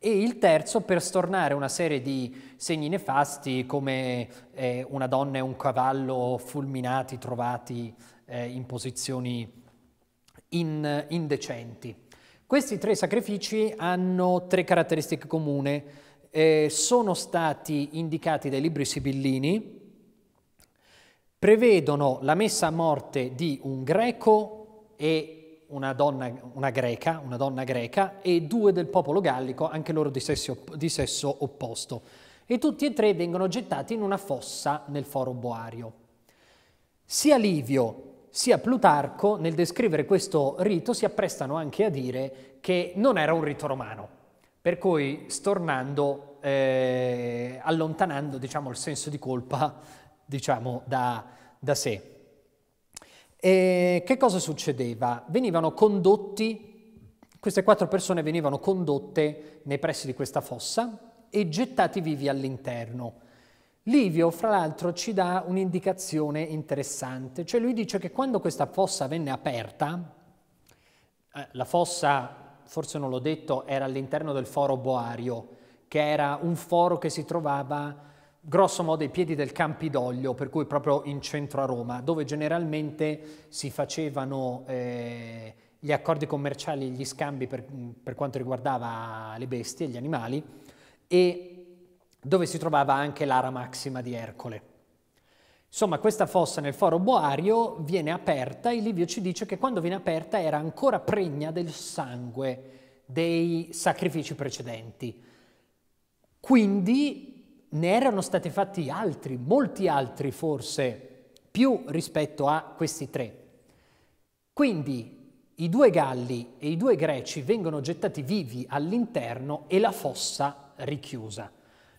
e il terzo per stornare una serie di segni nefasti come eh, una donna e un cavallo fulminati, trovati eh, in posizioni in, indecenti. Questi tre sacrifici hanno tre caratteristiche comune eh, sono stati indicati dai libri sibillini prevedono la messa a morte di un greco e una donna, una greca, una donna greca e due del popolo gallico, anche loro di sesso, di sesso opposto. E tutti e tre vengono gettati in una fossa nel foro boario. Sia Livio sia Plutarco nel descrivere questo rito si apprestano anche a dire che non era un rito romano, per cui stornando, eh, allontanando diciamo, il senso di colpa diciamo, da, da sé. E che cosa succedeva? Venivano condotti, queste quattro persone venivano condotte nei pressi di questa fossa e gettati vivi all'interno. Livio, fra l'altro, ci dà un'indicazione interessante, cioè lui dice che quando questa fossa venne aperta, eh, la fossa forse non l'ho detto, era all'interno del foro Boario, che era un foro che si trovava grosso modo ai piedi del Campidoglio, per cui proprio in centro a Roma, dove generalmente si facevano eh, gli accordi commerciali, gli scambi per, per quanto riguardava le bestie, gli animali, e dove si trovava anche l'ara massima di Ercole. Insomma, questa fossa nel foro boario viene aperta e Livio ci dice che quando viene aperta era ancora pregna del sangue dei sacrifici precedenti. Quindi ne erano stati fatti altri, molti altri forse, più rispetto a questi tre. Quindi i due galli e i due greci vengono gettati vivi all'interno e la fossa richiusa.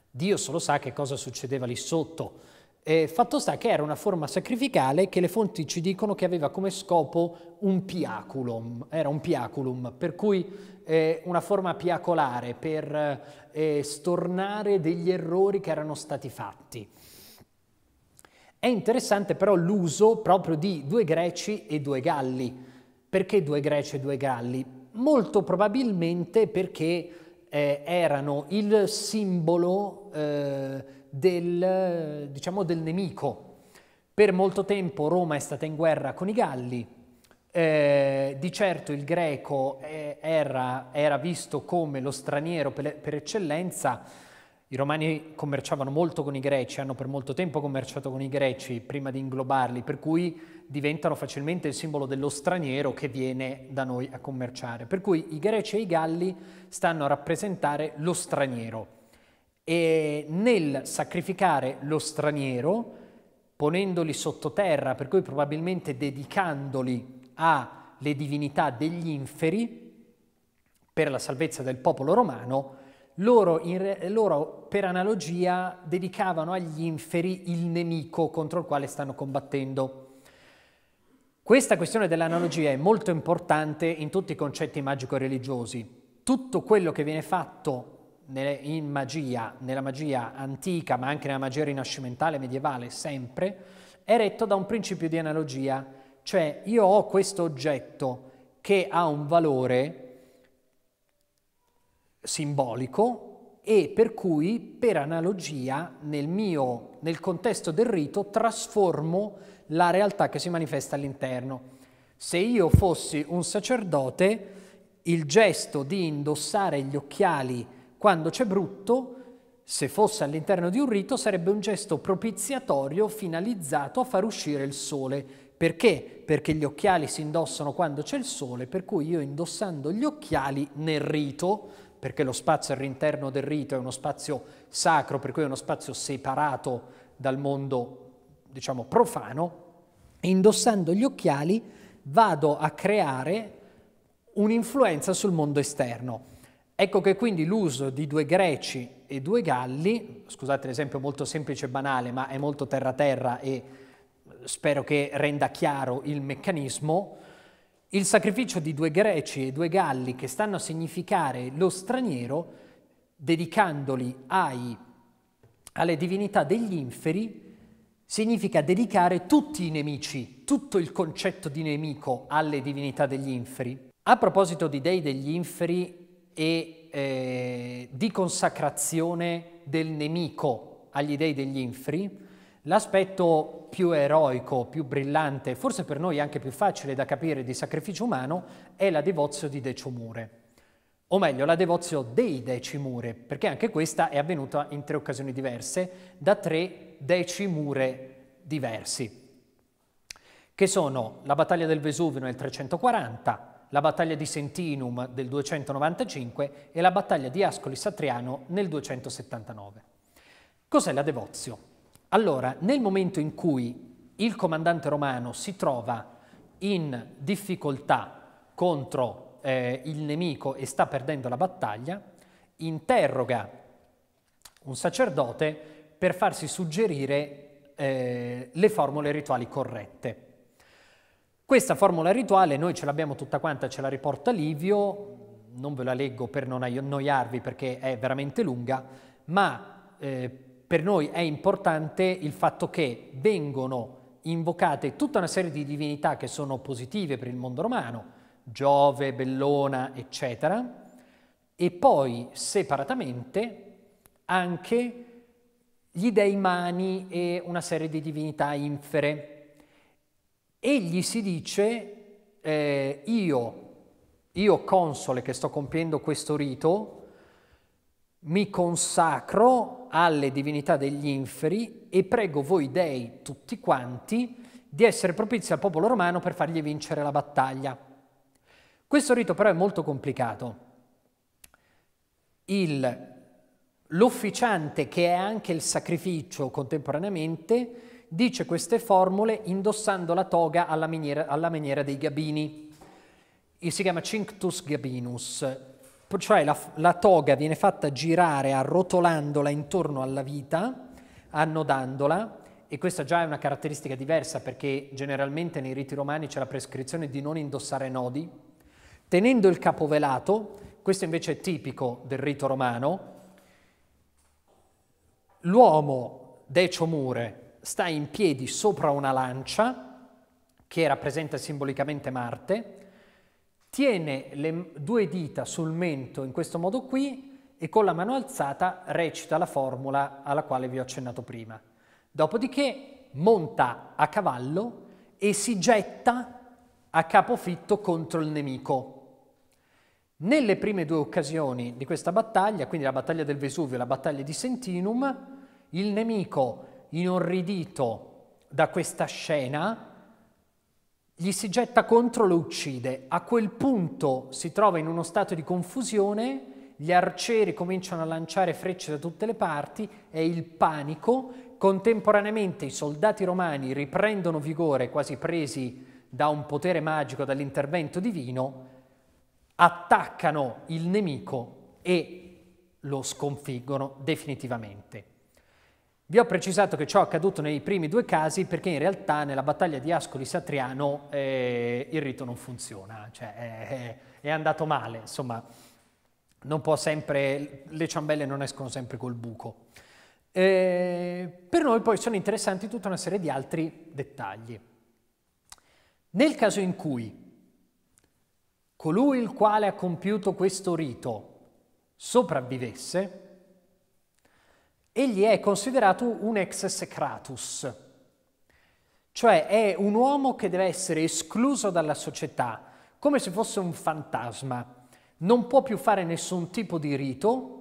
Dio solo sa che cosa succedeva lì sotto eh, fatto sta che era una forma sacrificale che le fonti ci dicono che aveva come scopo un piaculum, era un piaculum, per cui eh, una forma piacolare per eh, stornare degli errori che erano stati fatti. È interessante però l'uso proprio di due greci e due galli. Perché due greci e due galli? Molto probabilmente perché eh, erano il simbolo eh, del, diciamo, del nemico. Per molto tempo Roma è stata in guerra con i Galli, eh, di certo il greco eh, era, era, visto come lo straniero per, per eccellenza, i romani commerciavano molto con i greci, hanno per molto tempo commerciato con i greci prima di inglobarli, per cui diventano facilmente il simbolo dello straniero che viene da noi a commerciare. Per cui i greci e i galli stanno a rappresentare lo straniero e nel sacrificare lo straniero, ponendoli sottoterra, per cui probabilmente dedicandoli alle divinità degli inferi, per la salvezza del popolo romano, loro, in, loro per analogia dedicavano agli inferi il nemico contro il quale stanno combattendo. Questa questione dell'analogia è molto importante in tutti i concetti magico-religiosi. Tutto quello che viene fatto in magia, nella magia antica, ma anche nella magia rinascimentale, medievale, sempre, è retto da un principio di analogia, cioè io ho questo oggetto che ha un valore simbolico e per cui per analogia nel mio, nel contesto del rito, trasformo la realtà che si manifesta all'interno. Se io fossi un sacerdote, il gesto di indossare gli occhiali quando c'è brutto, se fosse all'interno di un rito, sarebbe un gesto propiziatorio finalizzato a far uscire il sole. Perché? Perché gli occhiali si indossano quando c'è il sole, per cui io indossando gli occhiali nel rito, perché lo spazio all'interno del rito è uno spazio sacro, per cui è uno spazio separato dal mondo, diciamo, profano, indossando gli occhiali vado a creare un'influenza sul mondo esterno. Ecco che quindi l'uso di due greci e due galli, scusate l'esempio molto semplice e banale, ma è molto terra-terra e spero che renda chiaro il meccanismo, il sacrificio di due greci e due galli che stanno a significare lo straniero, dedicandoli ai, alle divinità degli inferi, significa dedicare tutti i nemici, tutto il concetto di nemico alle divinità degli inferi. A proposito di dei degli inferi, e eh, di consacrazione del nemico agli dei degli infri, L'aspetto più eroico, più brillante, forse per noi anche più facile da capire di sacrificio umano, è la devozione di Decimure. O meglio, la devozione dei Decimure, perché anche questa è avvenuta in tre occasioni diverse, da tre Decimure diversi, che sono la battaglia del Vesuvio nel 340, la battaglia di Sentinum del 295 e la battaglia di Ascoli Satriano nel 279. Cos'è la devozio? Allora, nel momento in cui il comandante romano si trova in difficoltà contro eh, il nemico e sta perdendo la battaglia, interroga un sacerdote per farsi suggerire eh, le formule rituali corrette. Questa formula rituale noi ce l'abbiamo tutta quanta, ce la riporta Livio, non ve la leggo per non annoiarvi perché è veramente lunga, ma eh, per noi è importante il fatto che vengono invocate tutta una serie di divinità che sono positive per il mondo romano, Giove, Bellona, eccetera, e poi separatamente anche gli dei mani e una serie di divinità infere egli si dice, eh, io, io console che sto compiendo questo rito, mi consacro alle divinità degli inferi e prego voi dei tutti quanti di essere propizi al popolo romano per fargli vincere la battaglia. Questo rito però è molto complicato. Il, l'officiante, che è anche il sacrificio contemporaneamente, dice queste formule indossando la toga alla maniera, alla maniera dei gabini. E si chiama Cinctus Gabinus, cioè la, la toga viene fatta girare arrotolandola intorno alla vita, annodandola, e questa già è una caratteristica diversa perché generalmente nei riti romani c'è la prescrizione di non indossare nodi, tenendo il capo velato, questo invece è tipico del rito romano, l'uomo decio mure, sta in piedi sopra una lancia che rappresenta simbolicamente Marte, tiene le due dita sul mento in questo modo qui e con la mano alzata recita la formula alla quale vi ho accennato prima. Dopodiché monta a cavallo e si getta a capofitto contro il nemico. Nelle prime due occasioni di questa battaglia, quindi la battaglia del Vesuvio e la battaglia di Sentinum, il nemico inorridito da questa scena, gli si getta contro, lo uccide. A quel punto si trova in uno stato di confusione gli arcieri cominciano a lanciare frecce da tutte le parti, è il panico, contemporaneamente i soldati romani riprendono vigore quasi presi da un potere magico, dall'intervento divino, attaccano il nemico e lo sconfiggono definitivamente. Vi ho precisato che ciò è accaduto nei primi due casi perché in realtà nella battaglia di Ascoli-Satriano eh, il rito non funziona, cioè è, eh, eh, è andato male, insomma sempre, le ciambelle non escono sempre col buco. Eh, per noi poi sono interessanti tutta una serie di altri dettagli. Nel caso in cui colui il quale ha compiuto questo rito sopravvivesse, egli è considerato un ex secratus, cioè è un uomo che deve essere escluso dalla società, come se fosse un fantasma. Non può più fare nessun tipo di rito,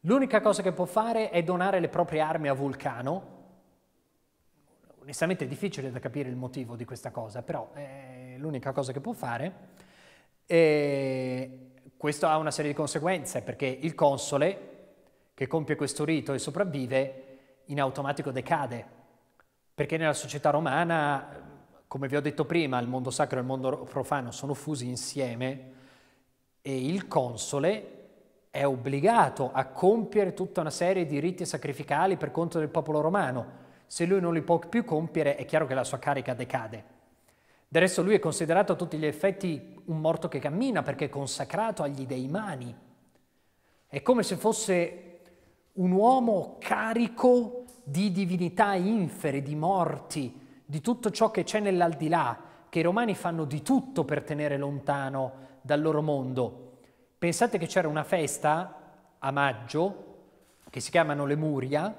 l'unica cosa che può fare è donare le proprie armi a Vulcano. Onestamente è difficile da capire il motivo di questa cosa, però è l'unica cosa che può fare. E questo ha una serie di conseguenze, perché il console che compie questo rito e sopravvive in automatico decade, perché nella società romana, come vi ho detto prima, il mondo sacro e il mondo profano sono fusi insieme e il console è obbligato a compiere tutta una serie di riti sacrificali per conto del popolo romano. Se lui non li può più compiere, è chiaro che la sua carica decade. Del resto lui è considerato a tutti gli effetti un morto che cammina perché è consacrato agli dei mani. È come se fosse un uomo carico di divinità infere, di morti, di tutto ciò che c'è nell'aldilà, che i romani fanno di tutto per tenere lontano dal loro mondo. Pensate che c'era una festa a maggio che si chiamano Lemuria,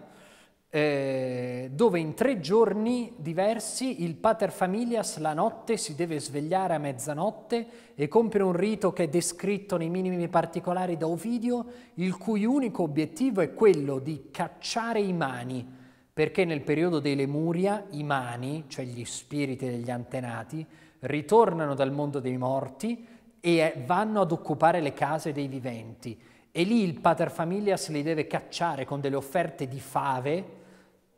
eh, dove in tre giorni diversi il pater familias la notte si deve svegliare a mezzanotte e compiere un rito che è descritto nei minimi particolari da Ovidio, il cui unico obiettivo è quello di cacciare i mani, perché nel periodo dei Lemuria i mani, cioè gli spiriti degli antenati, ritornano dal mondo dei morti e eh, vanno ad occupare le case dei viventi. E lì il pater familias li deve cacciare con delle offerte di fave,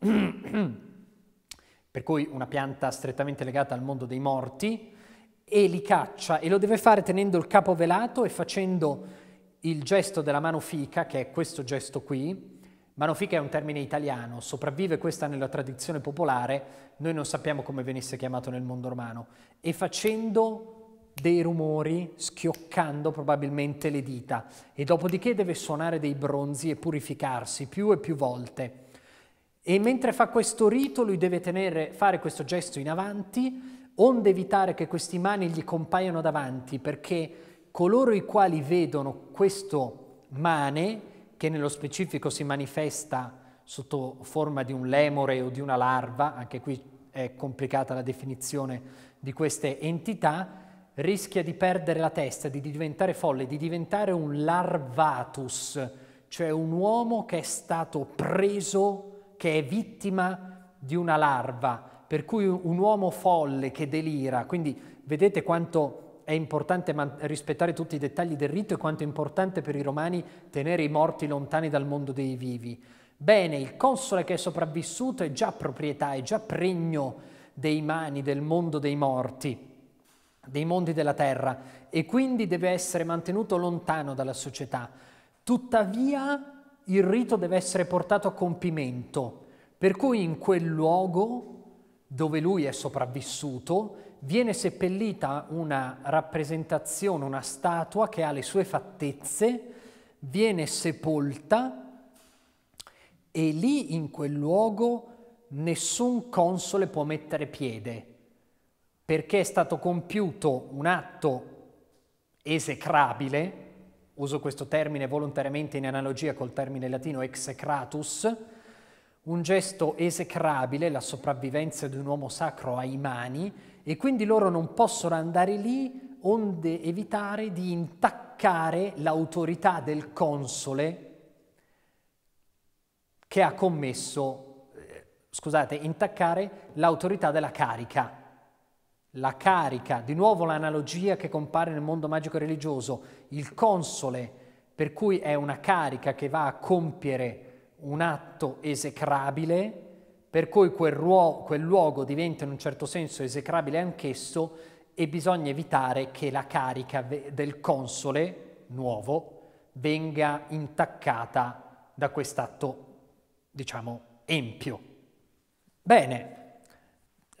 per cui una pianta strettamente legata al mondo dei morti, e li caccia e lo deve fare tenendo il capo velato e facendo il gesto della mano fica, che è questo gesto qui. Mano fica è un termine italiano, sopravvive questa nella tradizione popolare, noi non sappiamo come venisse chiamato nel mondo romano, e facendo dei rumori, schioccando probabilmente le dita, e dopodiché deve suonare dei bronzi e purificarsi più e più volte. E mentre fa questo rito lui deve tenere, fare questo gesto in avanti, onde evitare che questi mani gli compaiano davanti, perché coloro i quali vedono questo mane, che nello specifico si manifesta sotto forma di un lemore o di una larva, anche qui è complicata la definizione di queste entità, rischia di perdere la testa, di diventare folle, di diventare un larvatus, cioè un uomo che è stato preso che è vittima di una larva, per cui un uomo folle che delira, quindi vedete quanto è importante rispettare tutti i dettagli del rito e quanto è importante per i romani tenere i morti lontani dal mondo dei vivi. Bene, il console che è sopravvissuto è già proprietà, è già pregno dei mani del mondo dei morti, dei mondi della terra, e quindi deve essere mantenuto lontano dalla società. Tuttavia il rito deve essere portato a compimento, per cui in quel luogo dove lui è sopravvissuto viene seppellita una rappresentazione, una statua che ha le sue fattezze, viene sepolta e lì in quel luogo nessun console può mettere piede perché è stato compiuto un atto esecrabile uso questo termine volontariamente in analogia col termine latino execratus, un gesto esecrabile, la sopravvivenza di un uomo sacro ai mani, e quindi loro non possono andare lì onde evitare di intaccare l'autorità del console che ha commesso, eh, scusate, intaccare l'autorità della carica la carica, di nuovo l'analogia che compare nel mondo magico e religioso, il console, per cui è una carica che va a compiere un atto esecrabile, per cui quel, ruo- quel luogo diventa in un certo senso esecrabile anch'esso e bisogna evitare che la carica ve- del console nuovo venga intaccata da quest'atto, diciamo, empio. Bene,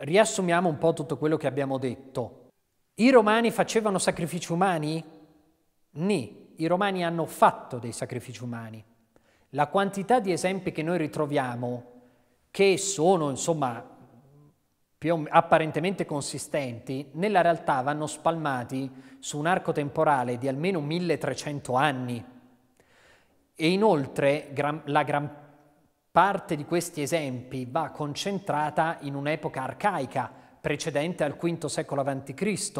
riassumiamo un po' tutto quello che abbiamo detto. I romani facevano sacrifici umani? Ni, i romani hanno fatto dei sacrifici umani. La quantità di esempi che noi ritroviamo, che sono insomma più apparentemente consistenti, nella realtà vanno spalmati su un arco temporale di almeno 1300 anni. E inoltre gran, la gran parte Parte di questi esempi va concentrata in un'epoca arcaica, precedente al V secolo a.C.,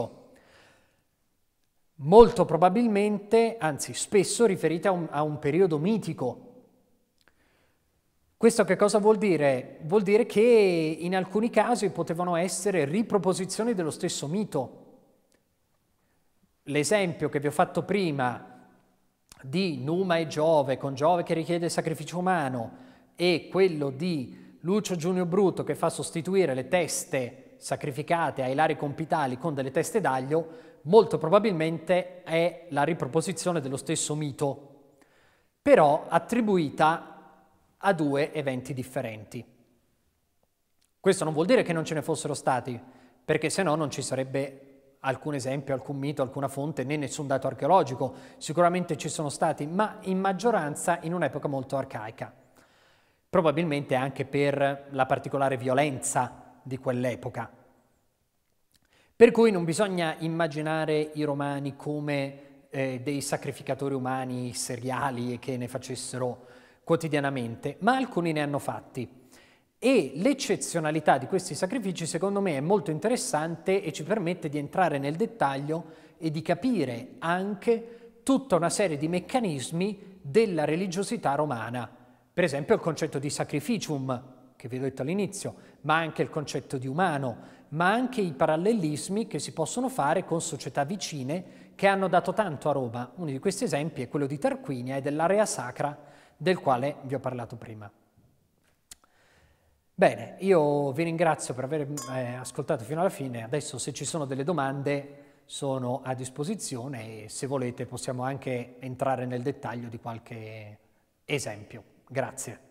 molto probabilmente, anzi spesso riferita a un, a un periodo mitico. Questo che cosa vuol dire? Vuol dire che in alcuni casi potevano essere riproposizioni dello stesso mito. L'esempio che vi ho fatto prima di Numa e Giove, con Giove che richiede il sacrificio umano, e quello di Lucio Giunio Bruto che fa sostituire le teste sacrificate ai lari compitali con delle teste d'aglio, molto probabilmente è la riproposizione dello stesso mito, però attribuita a due eventi differenti. Questo non vuol dire che non ce ne fossero stati, perché se no non ci sarebbe alcun esempio, alcun mito, alcuna fonte, né nessun dato archeologico. Sicuramente ci sono stati, ma in maggioranza in un'epoca molto arcaica probabilmente anche per la particolare violenza di quell'epoca. Per cui non bisogna immaginare i romani come eh, dei sacrificatori umani seriali e che ne facessero quotidianamente, ma alcuni ne hanno fatti. E l'eccezionalità di questi sacrifici secondo me è molto interessante e ci permette di entrare nel dettaglio e di capire anche tutta una serie di meccanismi della religiosità romana per esempio il concetto di sacrificium, che vi ho detto all'inizio, ma anche il concetto di umano, ma anche i parallelismi che si possono fare con società vicine che hanno dato tanto a Roma. Uno di questi esempi è quello di Tarquinia e dell'area sacra del quale vi ho parlato prima. Bene, io vi ringrazio per aver eh, ascoltato fino alla fine. Adesso se ci sono delle domande sono a disposizione e se volete possiamo anche entrare nel dettaglio di qualche esempio. Grazie.